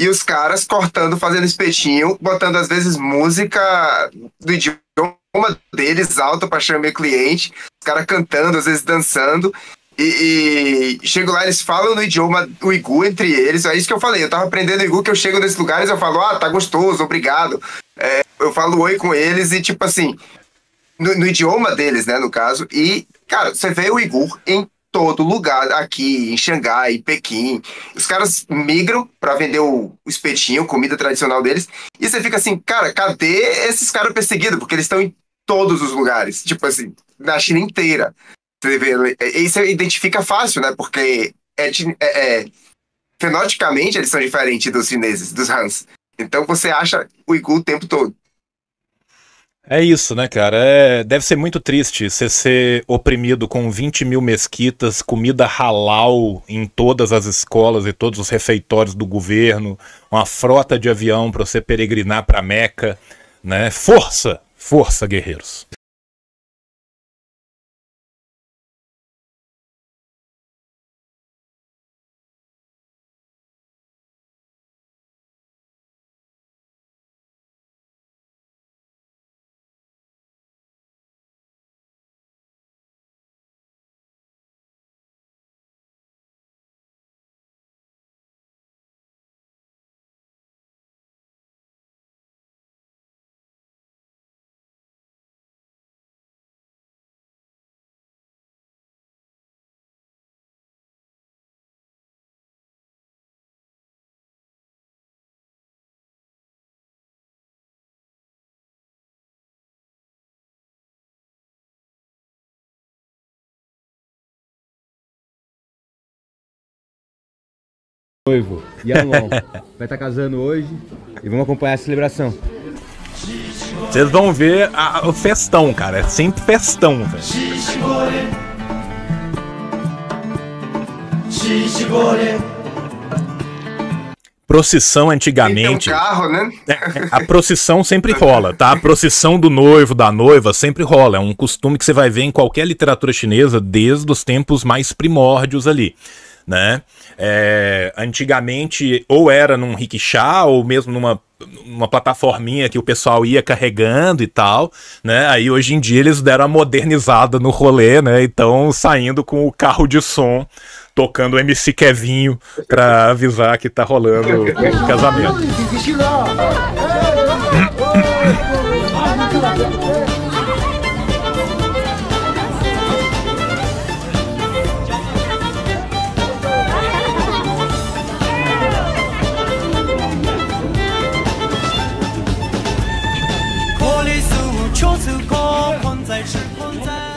E os caras cortando, fazendo espetinho, botando às vezes música do idioma deles alta para chamar meu cliente. Os caras cantando, às vezes dançando. E, e, chego lá, eles falam no idioma o Igu entre eles. É isso que eu falei. Eu tava aprendendo Igu, que eu chego nesses lugares, eu falo, ah, tá gostoso, obrigado. É, eu falo oi com eles e tipo assim, no, no idioma deles, né, no caso. E, cara, você vê o Igor em todo lugar, aqui em Xangai, em Pequim. Os caras migram para vender o, o espetinho, comida tradicional deles. E você fica assim, cara, cadê esses caras perseguidos? Porque eles estão em todos os lugares, tipo assim, na China inteira. Você vê, e você identifica fácil, né? Porque é, é, fenoticamente eles são diferentes dos chineses, dos Hans. Então você acha o Igu o tempo todo. É isso, né, cara? É, deve ser muito triste você ser oprimido com 20 mil mesquitas, comida halal em todas as escolas e todos os refeitórios do governo, uma frota de avião para você peregrinar para Meca, né? Força, força, guerreiros. noivo, Yalon. É vai estar tá casando hoje e vamos acompanhar a celebração. Vocês vão ver a, o festão, cara. É sempre festão, velho. Procissão antigamente. Um carro, né? É, a procissão sempre rola, tá? A procissão do noivo, da noiva, sempre rola. É um costume que você vai ver em qualquer literatura chinesa desde os tempos mais primórdios ali né? É, antigamente ou era num rickshaw ou mesmo numa uma plataforminha que o pessoal ia carregando e tal, né? Aí hoje em dia eles deram a modernizada no rolê, né? Então saindo com o carro de som tocando MC Kevinho pra avisar que tá rolando o casamento.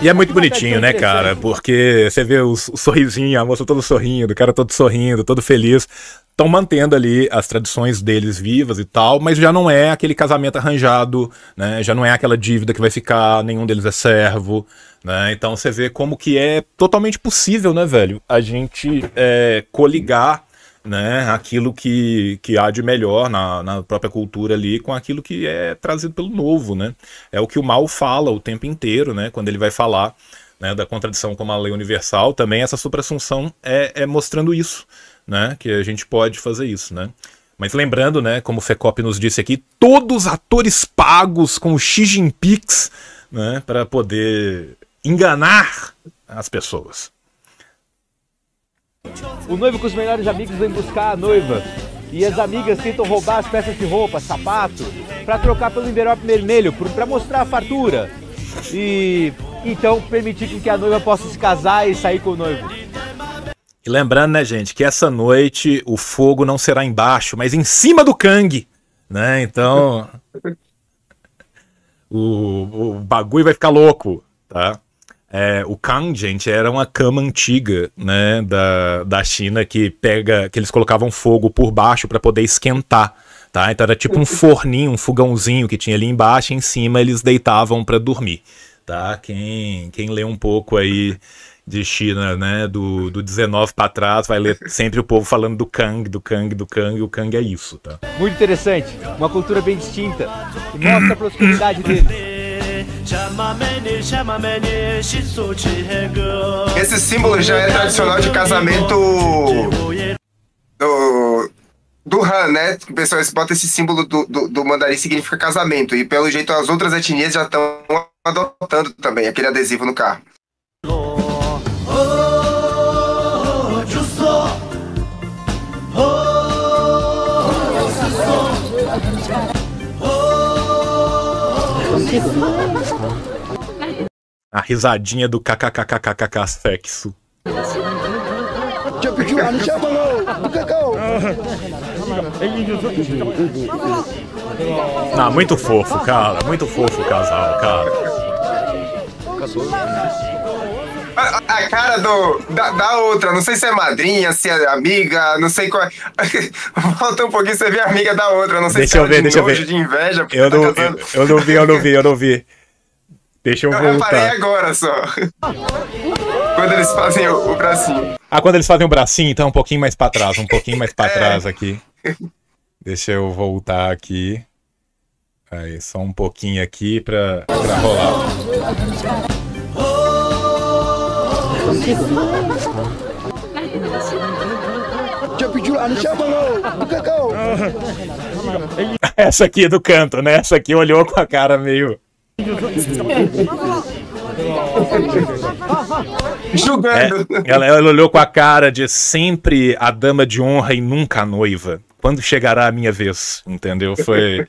E é muito é bonitinho, né, cara? Porque você vê o, o sorrisinho, a moça todo sorrindo, o cara todo sorrindo, todo feliz estão mantendo ali as tradições deles vivas e tal, mas já não é aquele casamento arranjado, né? Já não é aquela dívida que vai ficar, nenhum deles é servo, né? Então você vê como que é totalmente possível, né, velho? A gente é, coligar né, aquilo que, que há de melhor na, na própria cultura ali com aquilo que é trazido pelo novo, né? É o que o mal fala o tempo inteiro, né? Quando ele vai falar né, da contradição como a lei universal, também essa supra é, é mostrando isso, né? Que a gente pode fazer isso, né? Mas lembrando, né, como o Fecop nos disse aqui, todos atores pagos com o Xi Jinping, né, para poder enganar as pessoas. O noivo com os melhores amigos vem buscar a noiva. E as amigas tentam roubar as peças de roupa, sapato, para trocar pelo envelope vermelho, para mostrar a fartura. E então permitir que a noiva possa se casar e sair com o noivo. E lembrando, né, gente, que essa noite o fogo não será embaixo, mas em cima do Kang, né? Então o, o bagulho vai ficar louco, tá? É, o Kang, gente, era uma cama antiga, né, da, da China que pega, que eles colocavam fogo por baixo para poder esquentar, tá? Então era tipo um forninho, um fogãozinho que tinha ali embaixo, e em cima eles deitavam para dormir, tá? Quem quem lê um pouco aí de China, né, do, do 19 para trás, vai ler sempre o povo falando do Kang, do Kang, do Kang, e o Kang é isso, tá? Muito interessante, uma cultura bem distinta, e mostra a prosperidade deles. Esse símbolo já é tradicional de casamento do, do Han, né? O pessoal bota esse símbolo do, do, do mandarim significa casamento. E pelo jeito as outras etnias já estão adotando também aquele adesivo no carro. A risadinha do kkkkkk sexo. É é muito fofo, cara. Muito fofo o casal, cara. A, a cara do, da, da, outra, não sei se é madrinha, se é amiga, não sei qual. É. Falta um pouquinho, você vê a amiga da outra, não sei deixa se é eu ver, de deixa eu ver. de inveja. Eu tá não, eu, eu não vi, eu não vi, eu não vi. Deixa eu, eu voltar. Eu reparei agora só. quando eles fazem o, o, bracinho. Ah, quando eles fazem o bracinho, então um pouquinho mais pra trás, um pouquinho mais pra é. trás aqui. Deixa eu voltar aqui. Aí, só um pouquinho aqui pra, pra rolar. Ah, Essa aqui é do canto, né? Essa aqui olhou com a cara meio. Julgando. É, ela, ela olhou com a cara de sempre a dama de honra e nunca a noiva. Quando chegará a minha vez? Entendeu? Foi.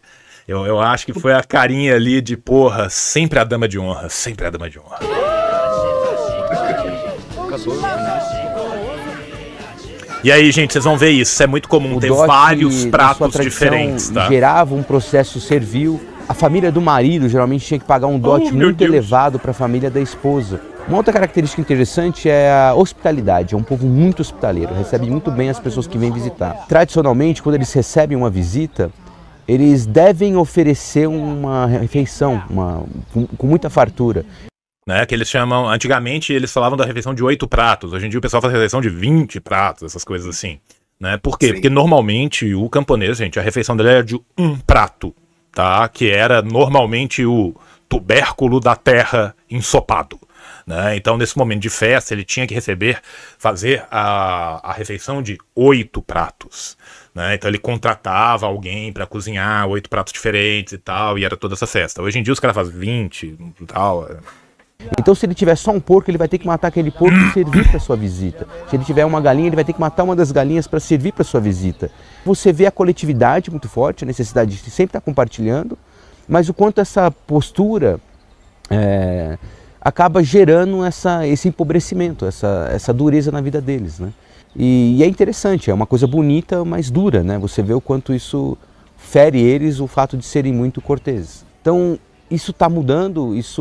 Eu, eu acho que foi a carinha ali de porra, sempre a dama de honra, sempre a dama de honra. E aí, gente, vocês vão ver isso. É muito comum o ter vários pratos diferentes, tá? Gerava um processo servil a família do marido geralmente tinha que pagar um dote oh, muito elevado para a família da esposa. Uma outra característica interessante é a hospitalidade. É um povo muito hospitaleiro, recebe muito bem as pessoas que vêm visitar. Tradicionalmente, quando eles recebem uma visita, eles devem oferecer uma refeição uma, com, com muita fartura. Né, que eles chamam, antigamente eles falavam da refeição de oito pratos, hoje em dia o pessoal faz refeição de 20 pratos, essas coisas assim. Né? Por quê? Sim. Porque normalmente o camponês, gente, a refeição dele era de um prato tá? Que era normalmente o tubérculo da terra ensopado. Né? Então, nesse momento de festa, ele tinha que receber, fazer a, a refeição de oito pratos. Né? Então, ele contratava alguém para cozinhar oito pratos diferentes e tal, e era toda essa festa. Hoje em dia, os caras fazem vinte e tal. É, então, se ele tiver só um porco, ele vai ter que matar aquele porco e servir para sua visita. Se ele tiver uma galinha, ele vai ter que matar uma das galinhas para servir para sua visita. Você vê a coletividade muito forte, a necessidade de sempre estar tá compartilhando, mas o quanto essa postura é, acaba gerando essa, esse empobrecimento, essa, essa dureza na vida deles, né? E, e, é interessante, é uma coisa bonita, mas dura, né? Você vê o quanto isso fere eles o fato de serem muito corteses. Então, isso está mudando, isso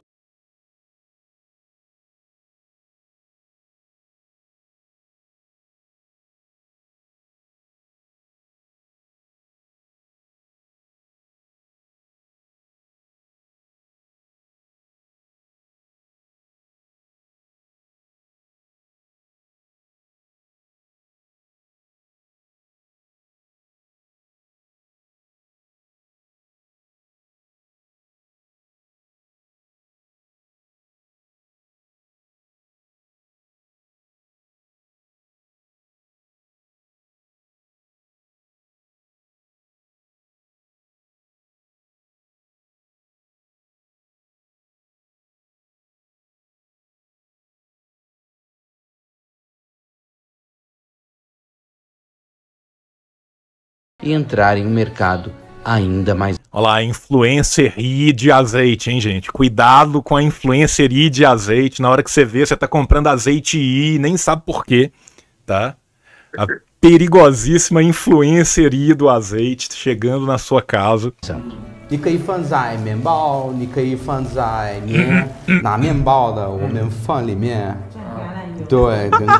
e entrar em um mercado ainda mais. Olha lá, influencer e de azeite, hein, gente? Cuidado com a influencer e de azeite. Na hora que você vê, você tá comprando azeite e nem sabe por quê, tá? A perigosíssima influencer e do azeite chegando na sua casa. Certo.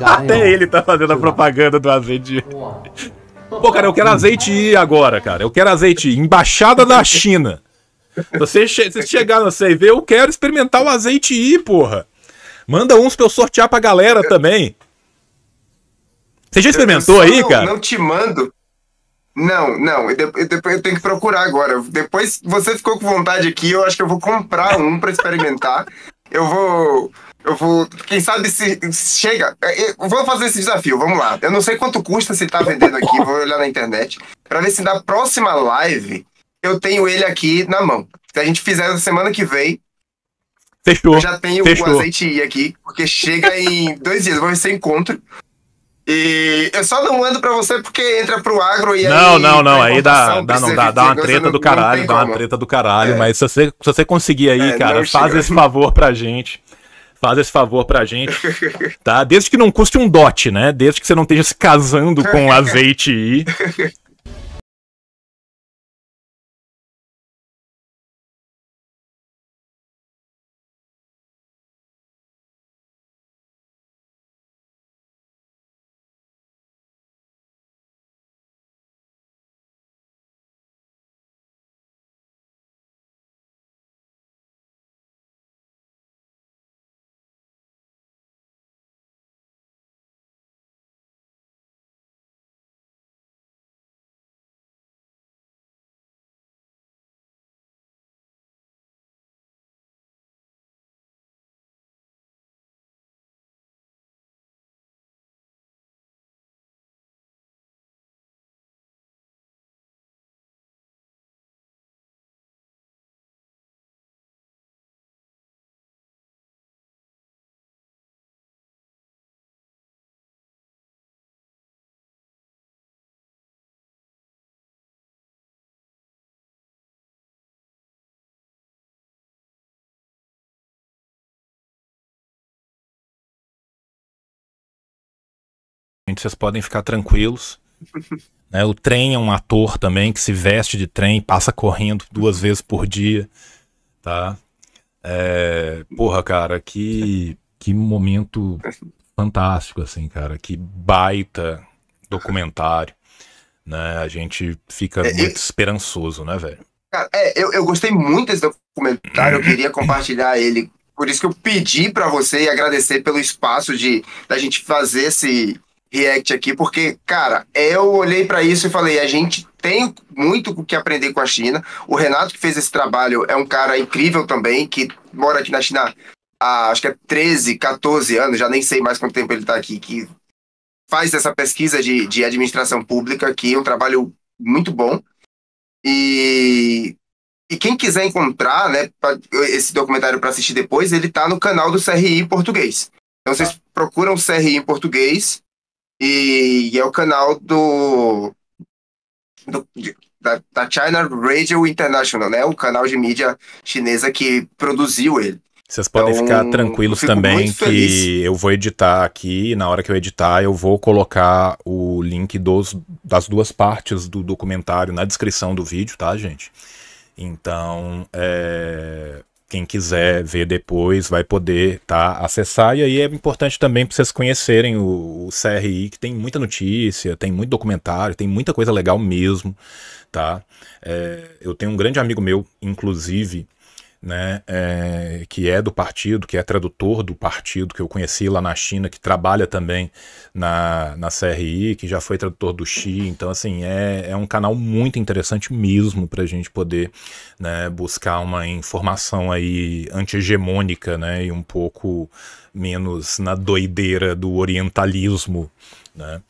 Até ele tá fazendo a propaganda do azeite. Pô, cara, eu quero azeite I agora, cara. Eu quero azeite I. Embaixada da China. Vocês che você chegar na CV, eu quero experimentar o azeite I, porra. Manda uns pra eu sortear pra galera também. Você já experimentou aí, não, cara? Não te mando. Não, não. Eu, depois eu tenho que procurar agora. Depois você ficou com vontade aqui, eu acho que eu vou comprar um para experimentar. eu vou eu vou. Quem sabe se chega. Eu é, é, vou fazer esse desafio, vamos lá. Eu não sei quanto custa se tá vendendo aqui, vou olhar na internet. Pra ver se na próxima live eu tenho ele aqui na mão. Se a gente fizer na semana que vem. Fechou. Eu já tenho Fechou. o azeite aqui, porque chega em dois dias, Vamos ver se encontro. E eu só não mando pra você porque entra pro agro e não, aí. Não, não, aí dá, dá, não, dá, dá uma treta do caralho, dá uma treta do caralho, mas se você, se você conseguir aí, é, cara, faz esse favor pra gente. Faz esse favor pra gente, tá? Desde que não custe um dote, né? Desde que você não esteja se casando com azeite e gente, vocês podem ficar tranquilos. né? O trem é um ator também que se veste de trem, passa correndo duas vezes por dia, tá? É, porra, cara, que, que momento fantástico, assim, cara. Que baita documentário, né? A gente fica é, muito eu... É- esperançoso, né, velho? Cara, é, eu, eu gostei muito desse documentário, eu queria compartilhar ele por isso que eu pedi para você e agradecer pelo espaço de da gente fazer esse react aqui, porque, cara, eu olhei para isso e falei, a gente tem muito o que aprender com a China. O Renato que fez esse trabalho é um cara incrível também, que mora aqui na China há, acho que é 13, 14 anos, já nem sei mais quanto tempo ele está aqui, que faz essa pesquisa de, de administração pública aqui, é um trabalho muito bom. E, e quem quiser encontrar né, esse documentário para assistir depois, ele está no canal do CRI em português. Então vocês tá. procuram CRI em português e, e é o canal do, do da, da, China Radio International, né? O canal de mídia chinesa que produziu ele. Vocês podem então, ficar tranquilos também que feliz. eu vou editar aqui, e na hora que eu editar, eu vou colocar o link dos, das duas partes do documentário na descrição do vídeo, tá, gente? Então, é, quem quiser ver depois vai poder tá, acessar. E aí é importante também para vocês conhecerem o, o, CRI, que tem muita notícia, tem muito documentário, tem muita coisa legal mesmo. tá? É, eu tenho um grande amigo meu, inclusive, né, é, que é do partido, que é tradutor do partido, que eu conheci lá na China, que trabalha também na, na CRI, que já foi tradutor do Xi. Então, assim, é, é um canal muito interessante mesmo para a gente poder né, buscar uma informação aí anti-hegemônica né, e um pouco menos na doideira do orientalismo. Né?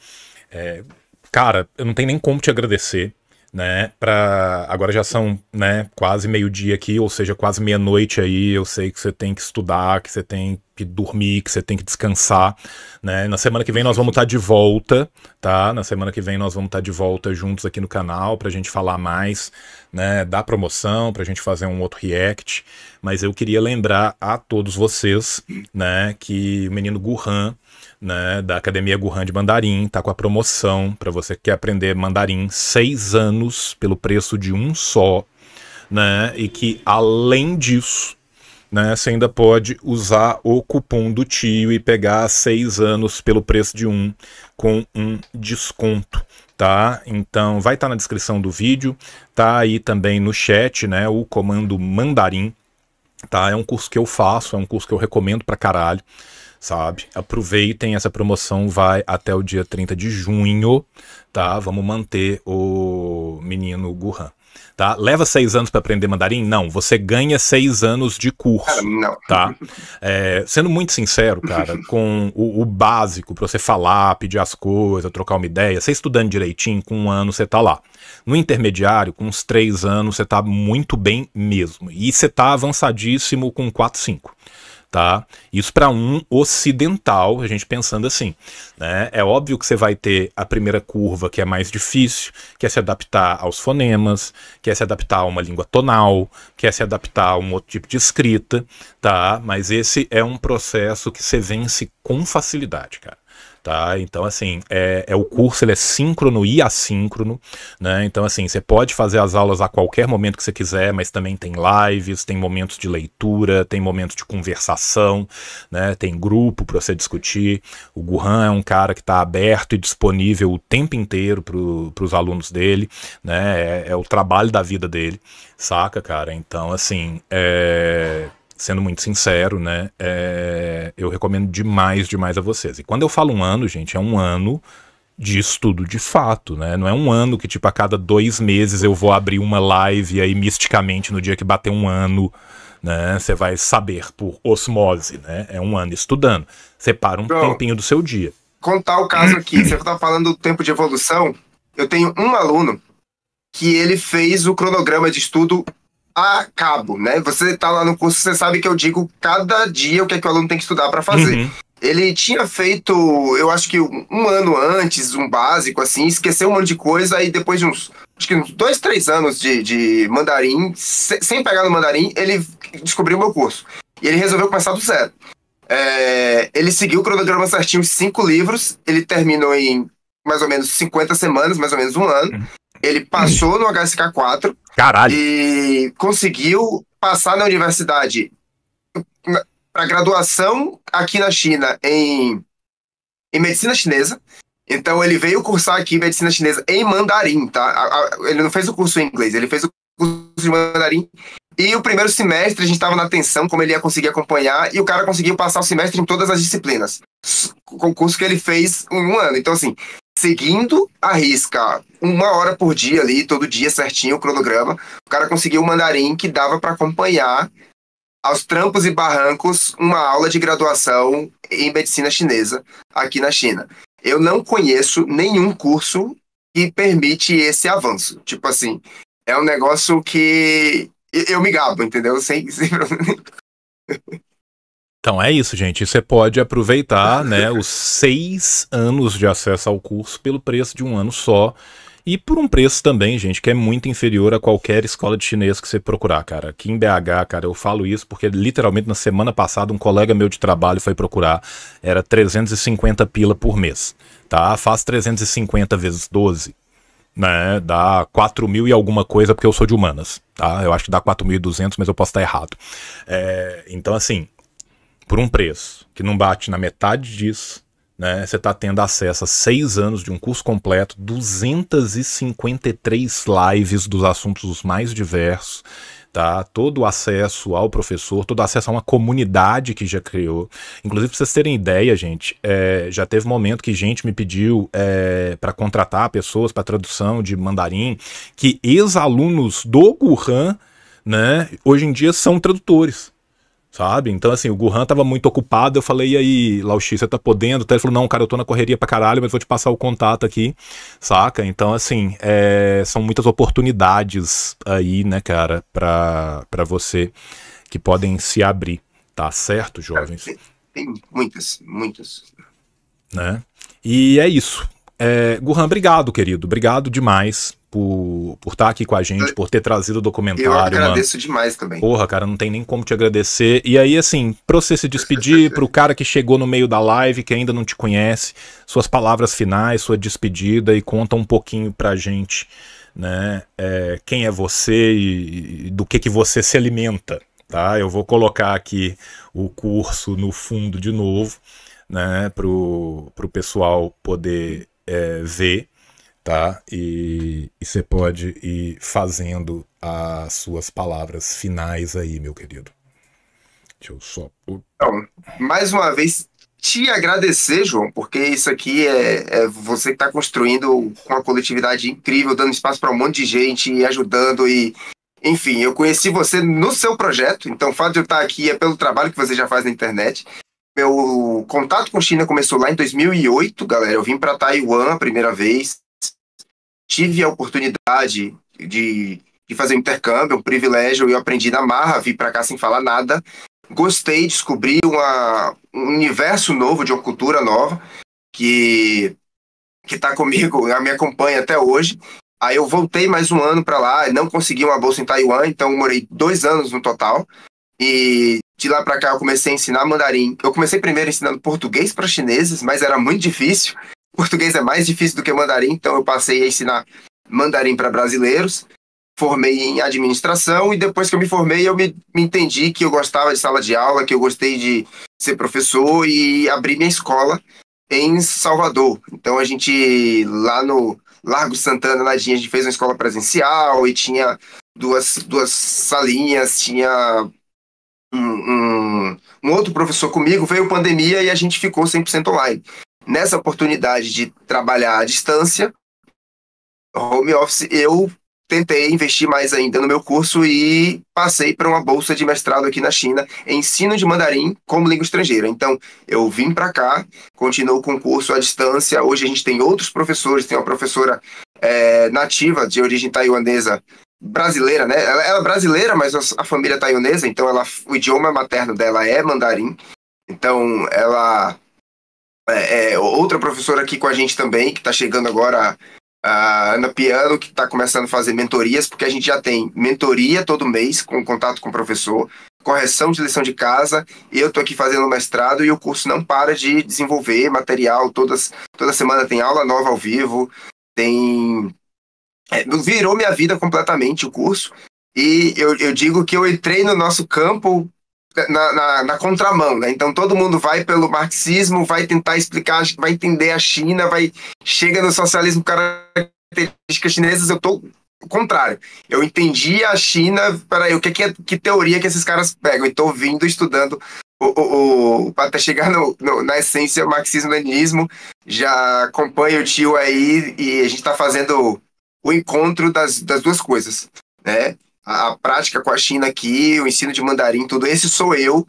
É, cara, eu não tenho nem como te agradecer né? Para agora já são, né, quase meio-dia aqui, ou seja, quase meia-noite aí. Eu sei que você tem que estudar, que você tem que dormir, que você tem que descansar, né? Na semana que vem nós vamos estar tá de volta, tá? Na semana que vem nós vamos estar tá de volta juntos aqui no canal pra gente falar mais, né, da promoção, pra gente fazer um outro react, mas eu queria lembrar a todos vocês, né, que o menino Guhan né, da Academia Guhan de Mandarim, tá com a promoção para você que quer aprender mandarim seis anos pelo preço de um só, né, e que além disso, né, você ainda pode usar o cupom do tio e pegar seis anos pelo preço de um com um desconto tá? Então vai estar tá na descrição do vídeo, tá aí também no chat, né, o comando mandarim, tá? É um curso que eu faço, é um curso que eu recomendo pra caralho sabe? Aproveitem essa promoção, vai até o dia 30 de junho, tá? Vamos manter o menino Gurran. Tá? Leva seis anos para aprender mandarim? Não, você ganha seis anos de curso. Não. Tá? É, sendo muito sincero, cara, com o, o básico para você falar, pedir as coisas, trocar uma ideia, você estudando direitinho, com um ano você tá lá. No intermediário, com uns três anos, você tá muito bem mesmo. E você tá avançadíssimo com quatro, cinco tá? Isso para um ocidental, a gente pensando assim, né? É óbvio que você vai ter a primeira curva que é mais difícil, que é se adaptar aos fonemas, que é se adaptar a uma língua tonal, que é se adaptar a um outro tipo de escrita, tá? Mas esse é um processo que você vence com facilidade, cara tá? Então, assim, é, é, o curso ele é síncrono e assíncrono, né? Então, assim, você pode fazer as aulas a qualquer momento que você quiser, mas também tem lives, tem momentos de leitura, tem momentos de conversação, né? Tem grupo para você discutir. O Guhan é um cara que está aberto e disponível o tempo inteiro para os alunos dele, né? É, é, o trabalho da vida dele, saca, cara? Então, assim, é sendo muito sincero, né, é, eu recomendo demais, demais a vocês. E quando eu falo um ano, gente, é um ano de estudo de fato, né? Não é um ano que, tipo, a cada dois meses eu vou abrir uma live e aí, misticamente, no dia que bater um ano, né, você vai saber por osmose, né? É um ano estudando. Separa um tempinho do seu dia. Contar o caso aqui, você tá falando do tempo de evolução. Eu tenho um aluno que ele fez o cronograma de estudo a cabo, né? Você está lá no curso, você sabe que eu digo cada dia o que, é que o aluno tem que estudar para fazer. Uhum. Ele tinha feito, eu acho que um, ano antes, um básico, assim, esqueceu um monte de coisa, e depois de uns, acho que uns dois, três anos de, de mandarim, se, sem pegar no mandarim, ele descobriu o meu curso. E ele resolveu começar do zero. É, ele seguiu o cronograma certinho cinco livros, ele terminou em mais ou menos 50 semanas, mais ou menos um ano. Uhum. Ele passou no HSK4. Caralho. E conseguiu passar na universidade para graduação aqui na China em, em medicina chinesa. Então ele veio cursar aqui medicina chinesa em mandarim, tá? A, a, ele não fez o curso em inglês, ele fez o curso de mandarim. E o primeiro semestre a gente estava na atenção como ele ia conseguir acompanhar e o cara conseguiu passar o semestre em todas as disciplinas. O concurso que ele fez em um ano. Então assim, seguindo a risca, uma hora por dia ali, todo dia certinho o cronograma, o cara conseguiu um mandarim que dava para acompanhar aos trampos e barrancos uma aula de graduação em medicina chinesa aqui na China. Eu não conheço nenhum curso que permite esse avanço. Tipo assim, é um negócio que eu me gabo, entendeu? Sem, sem problema. Então é isso, gente. Você pode aproveitar né, os seis anos de acesso ao curso pelo preço de um ano só. E por um preço também, gente, que é muito inferior a qualquer escola de chinês que você procurar, cara. Aqui em BH, cara, eu falo isso porque literalmente na semana passada um colega meu de trabalho foi procurar. Era 350 pila por mês, tá? Faz 350 vezes 12, né? Dá 4 mil e alguma coisa porque eu sou de humanas, tá? Eu acho que dá 4.200, mas eu posso estar errado. É, então, assim por um preço que não bate na metade disso, né? Você está tendo acesso a seis anos de um curso completo, 253 lives dos assuntos mais diversos, tá? Todo o acesso ao professor, todo o acesso a uma comunidade que já criou. Inclusive, para vocês terem ideia, gente, é, já teve momento que gente me pediu é, para contratar pessoas para tradução de mandarim, que ex-alunos do Guhan, né, hoje em dia são tradutores sabe? Então, assim, o Guhan tava muito ocupado, eu falei, e aí, Lauchi, você tá podendo? Até então, ele falou, não, cara, eu tô na correria pra caralho, mas vou te passar o contato aqui, saca? Então, assim, é, são muitas oportunidades aí, né, cara, pra, pra você, que podem se abrir, tá certo, jovens? Tem, tem muitas, muitas. Né? E é isso, é, Gurhan, obrigado, querido. Obrigado demais por, por estar aqui com a gente, por ter trazido o documentário. Eu agradeço mano. demais também. Porra, cara, não tem nem como te agradecer. E aí, assim, pra você se despedir, pro cara que chegou no meio da live, que ainda não te conhece, suas palavras finais, sua despedida e conta um pouquinho pra gente, né, é, quem é você e, e, do que que você se alimenta, tá? Eu vou colocar aqui o curso no fundo de novo, né, pro, pro pessoal poder é, ver, tá? E, você pode ir fazendo as suas palavras finais aí, meu querido. Deixa eu só. Então, mais uma vez, te agradecer, João, porque isso aqui é, é você que está construindo com uma coletividade incrível, dando espaço para um monte de gente e ajudando e enfim, eu conheci você no seu projeto, então o fato de eu estar aqui é pelo trabalho que você já faz na internet meu contato com China começou lá em 2008, galera. Eu vim para Taiwan a primeira vez. Tive a oportunidade de, de fazer um intercâmbio, um privilégio. Eu aprendi na marra, vim para cá sem falar nada. Gostei, descobri uma, um universo novo, de uma cultura nova, que que está comigo, me acompanha até hoje. Aí eu voltei mais um ano para lá, não consegui uma bolsa em Taiwan, então morei dois anos no total. E de lá para cá eu comecei a ensinar mandarim. Eu comecei primeiro ensinando português para chineses, mas era muito difícil. Português é mais difícil do que mandarim, então eu passei a ensinar mandarim para brasileiros. Formei em administração e depois que eu me formei, eu me, me entendi que eu gostava de sala de aula, que eu gostei de ser professor e abri minha escola em Salvador. Então a gente lá no Largo Santana, na Dinha, a gente fez uma escola presencial e tinha duas, duas salinhas, tinha um, um, outro professor comigo, veio pandemia e a gente ficou 100% online. Nessa oportunidade de trabalhar à distância, home office, eu tentei investir mais ainda no meu curso e passei para uma bolsa de mestrado aqui na China ensino de mandarim como língua estrangeira. Então, eu vim para cá, continuo com o curso à distância. Hoje a gente tem outros professores, tem uma professora é, nativa de origem taiwanesa brasileira, né? Ela, ela é brasileira, mas a, a família é taiwanesa, então ela, o idioma materno dela é mandarim. Então ela é, é, outra professora aqui com a gente também, que está chegando agora, a Ana Piano, que está começando a fazer mentorias, porque a gente já tem mentoria todo mês, com contato com o professor, correção de lição de casa, eu estou aqui fazendo mestrado e o curso não para de desenvolver material, todas, toda semana tem aula nova ao vivo, tem é, virou minha vida completamente o curso. E eu, eu digo que eu entrei no nosso campo na, na, na, contramão, né? Então todo mundo vai pelo marxismo, vai tentar explicar, vai entender a China, vai chega no socialismo características chinesas. Eu tô o contrário. Eu entendi a China, peraí, o que, que, é, que teoria que esses caras pegam? E tô vindo estudando o, o, o até chegar no, no, na essência marxismo-leninismo. Já acompanho o tio aí e a gente está fazendo o encontro das, das duas coisas, né? A, a prática com a China aqui, o ensino de mandarim, tudo. Esse sou eu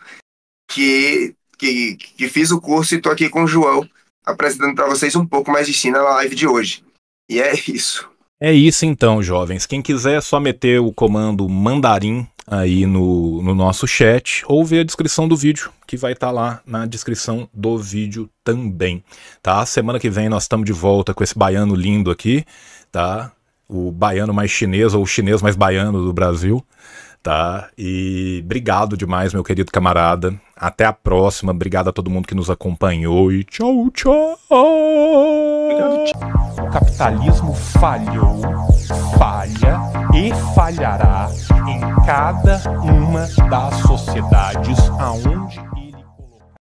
que, que, que fiz o curso e tô aqui com o João apresentando para vocês um pouco mais de China na live de hoje. E é isso. É isso então, jovens. Quem quiser é só meter o comando mandarim aí no, no nosso chat ou ver a descrição do vídeo, que vai estar tá lá na descrição do vídeo também, tá? Semana que vem nós estamos de volta com esse baiano lindo aqui, tá? o baiano mais chinês ou o chinês mais baiano do Brasil, tá? E obrigado demais, meu querido camarada. Até a próxima. Obrigado a todo mundo que nos acompanhou e tchau, tchau. O capitalismo falhou, falha e falhará em cada uma das sociedades aonde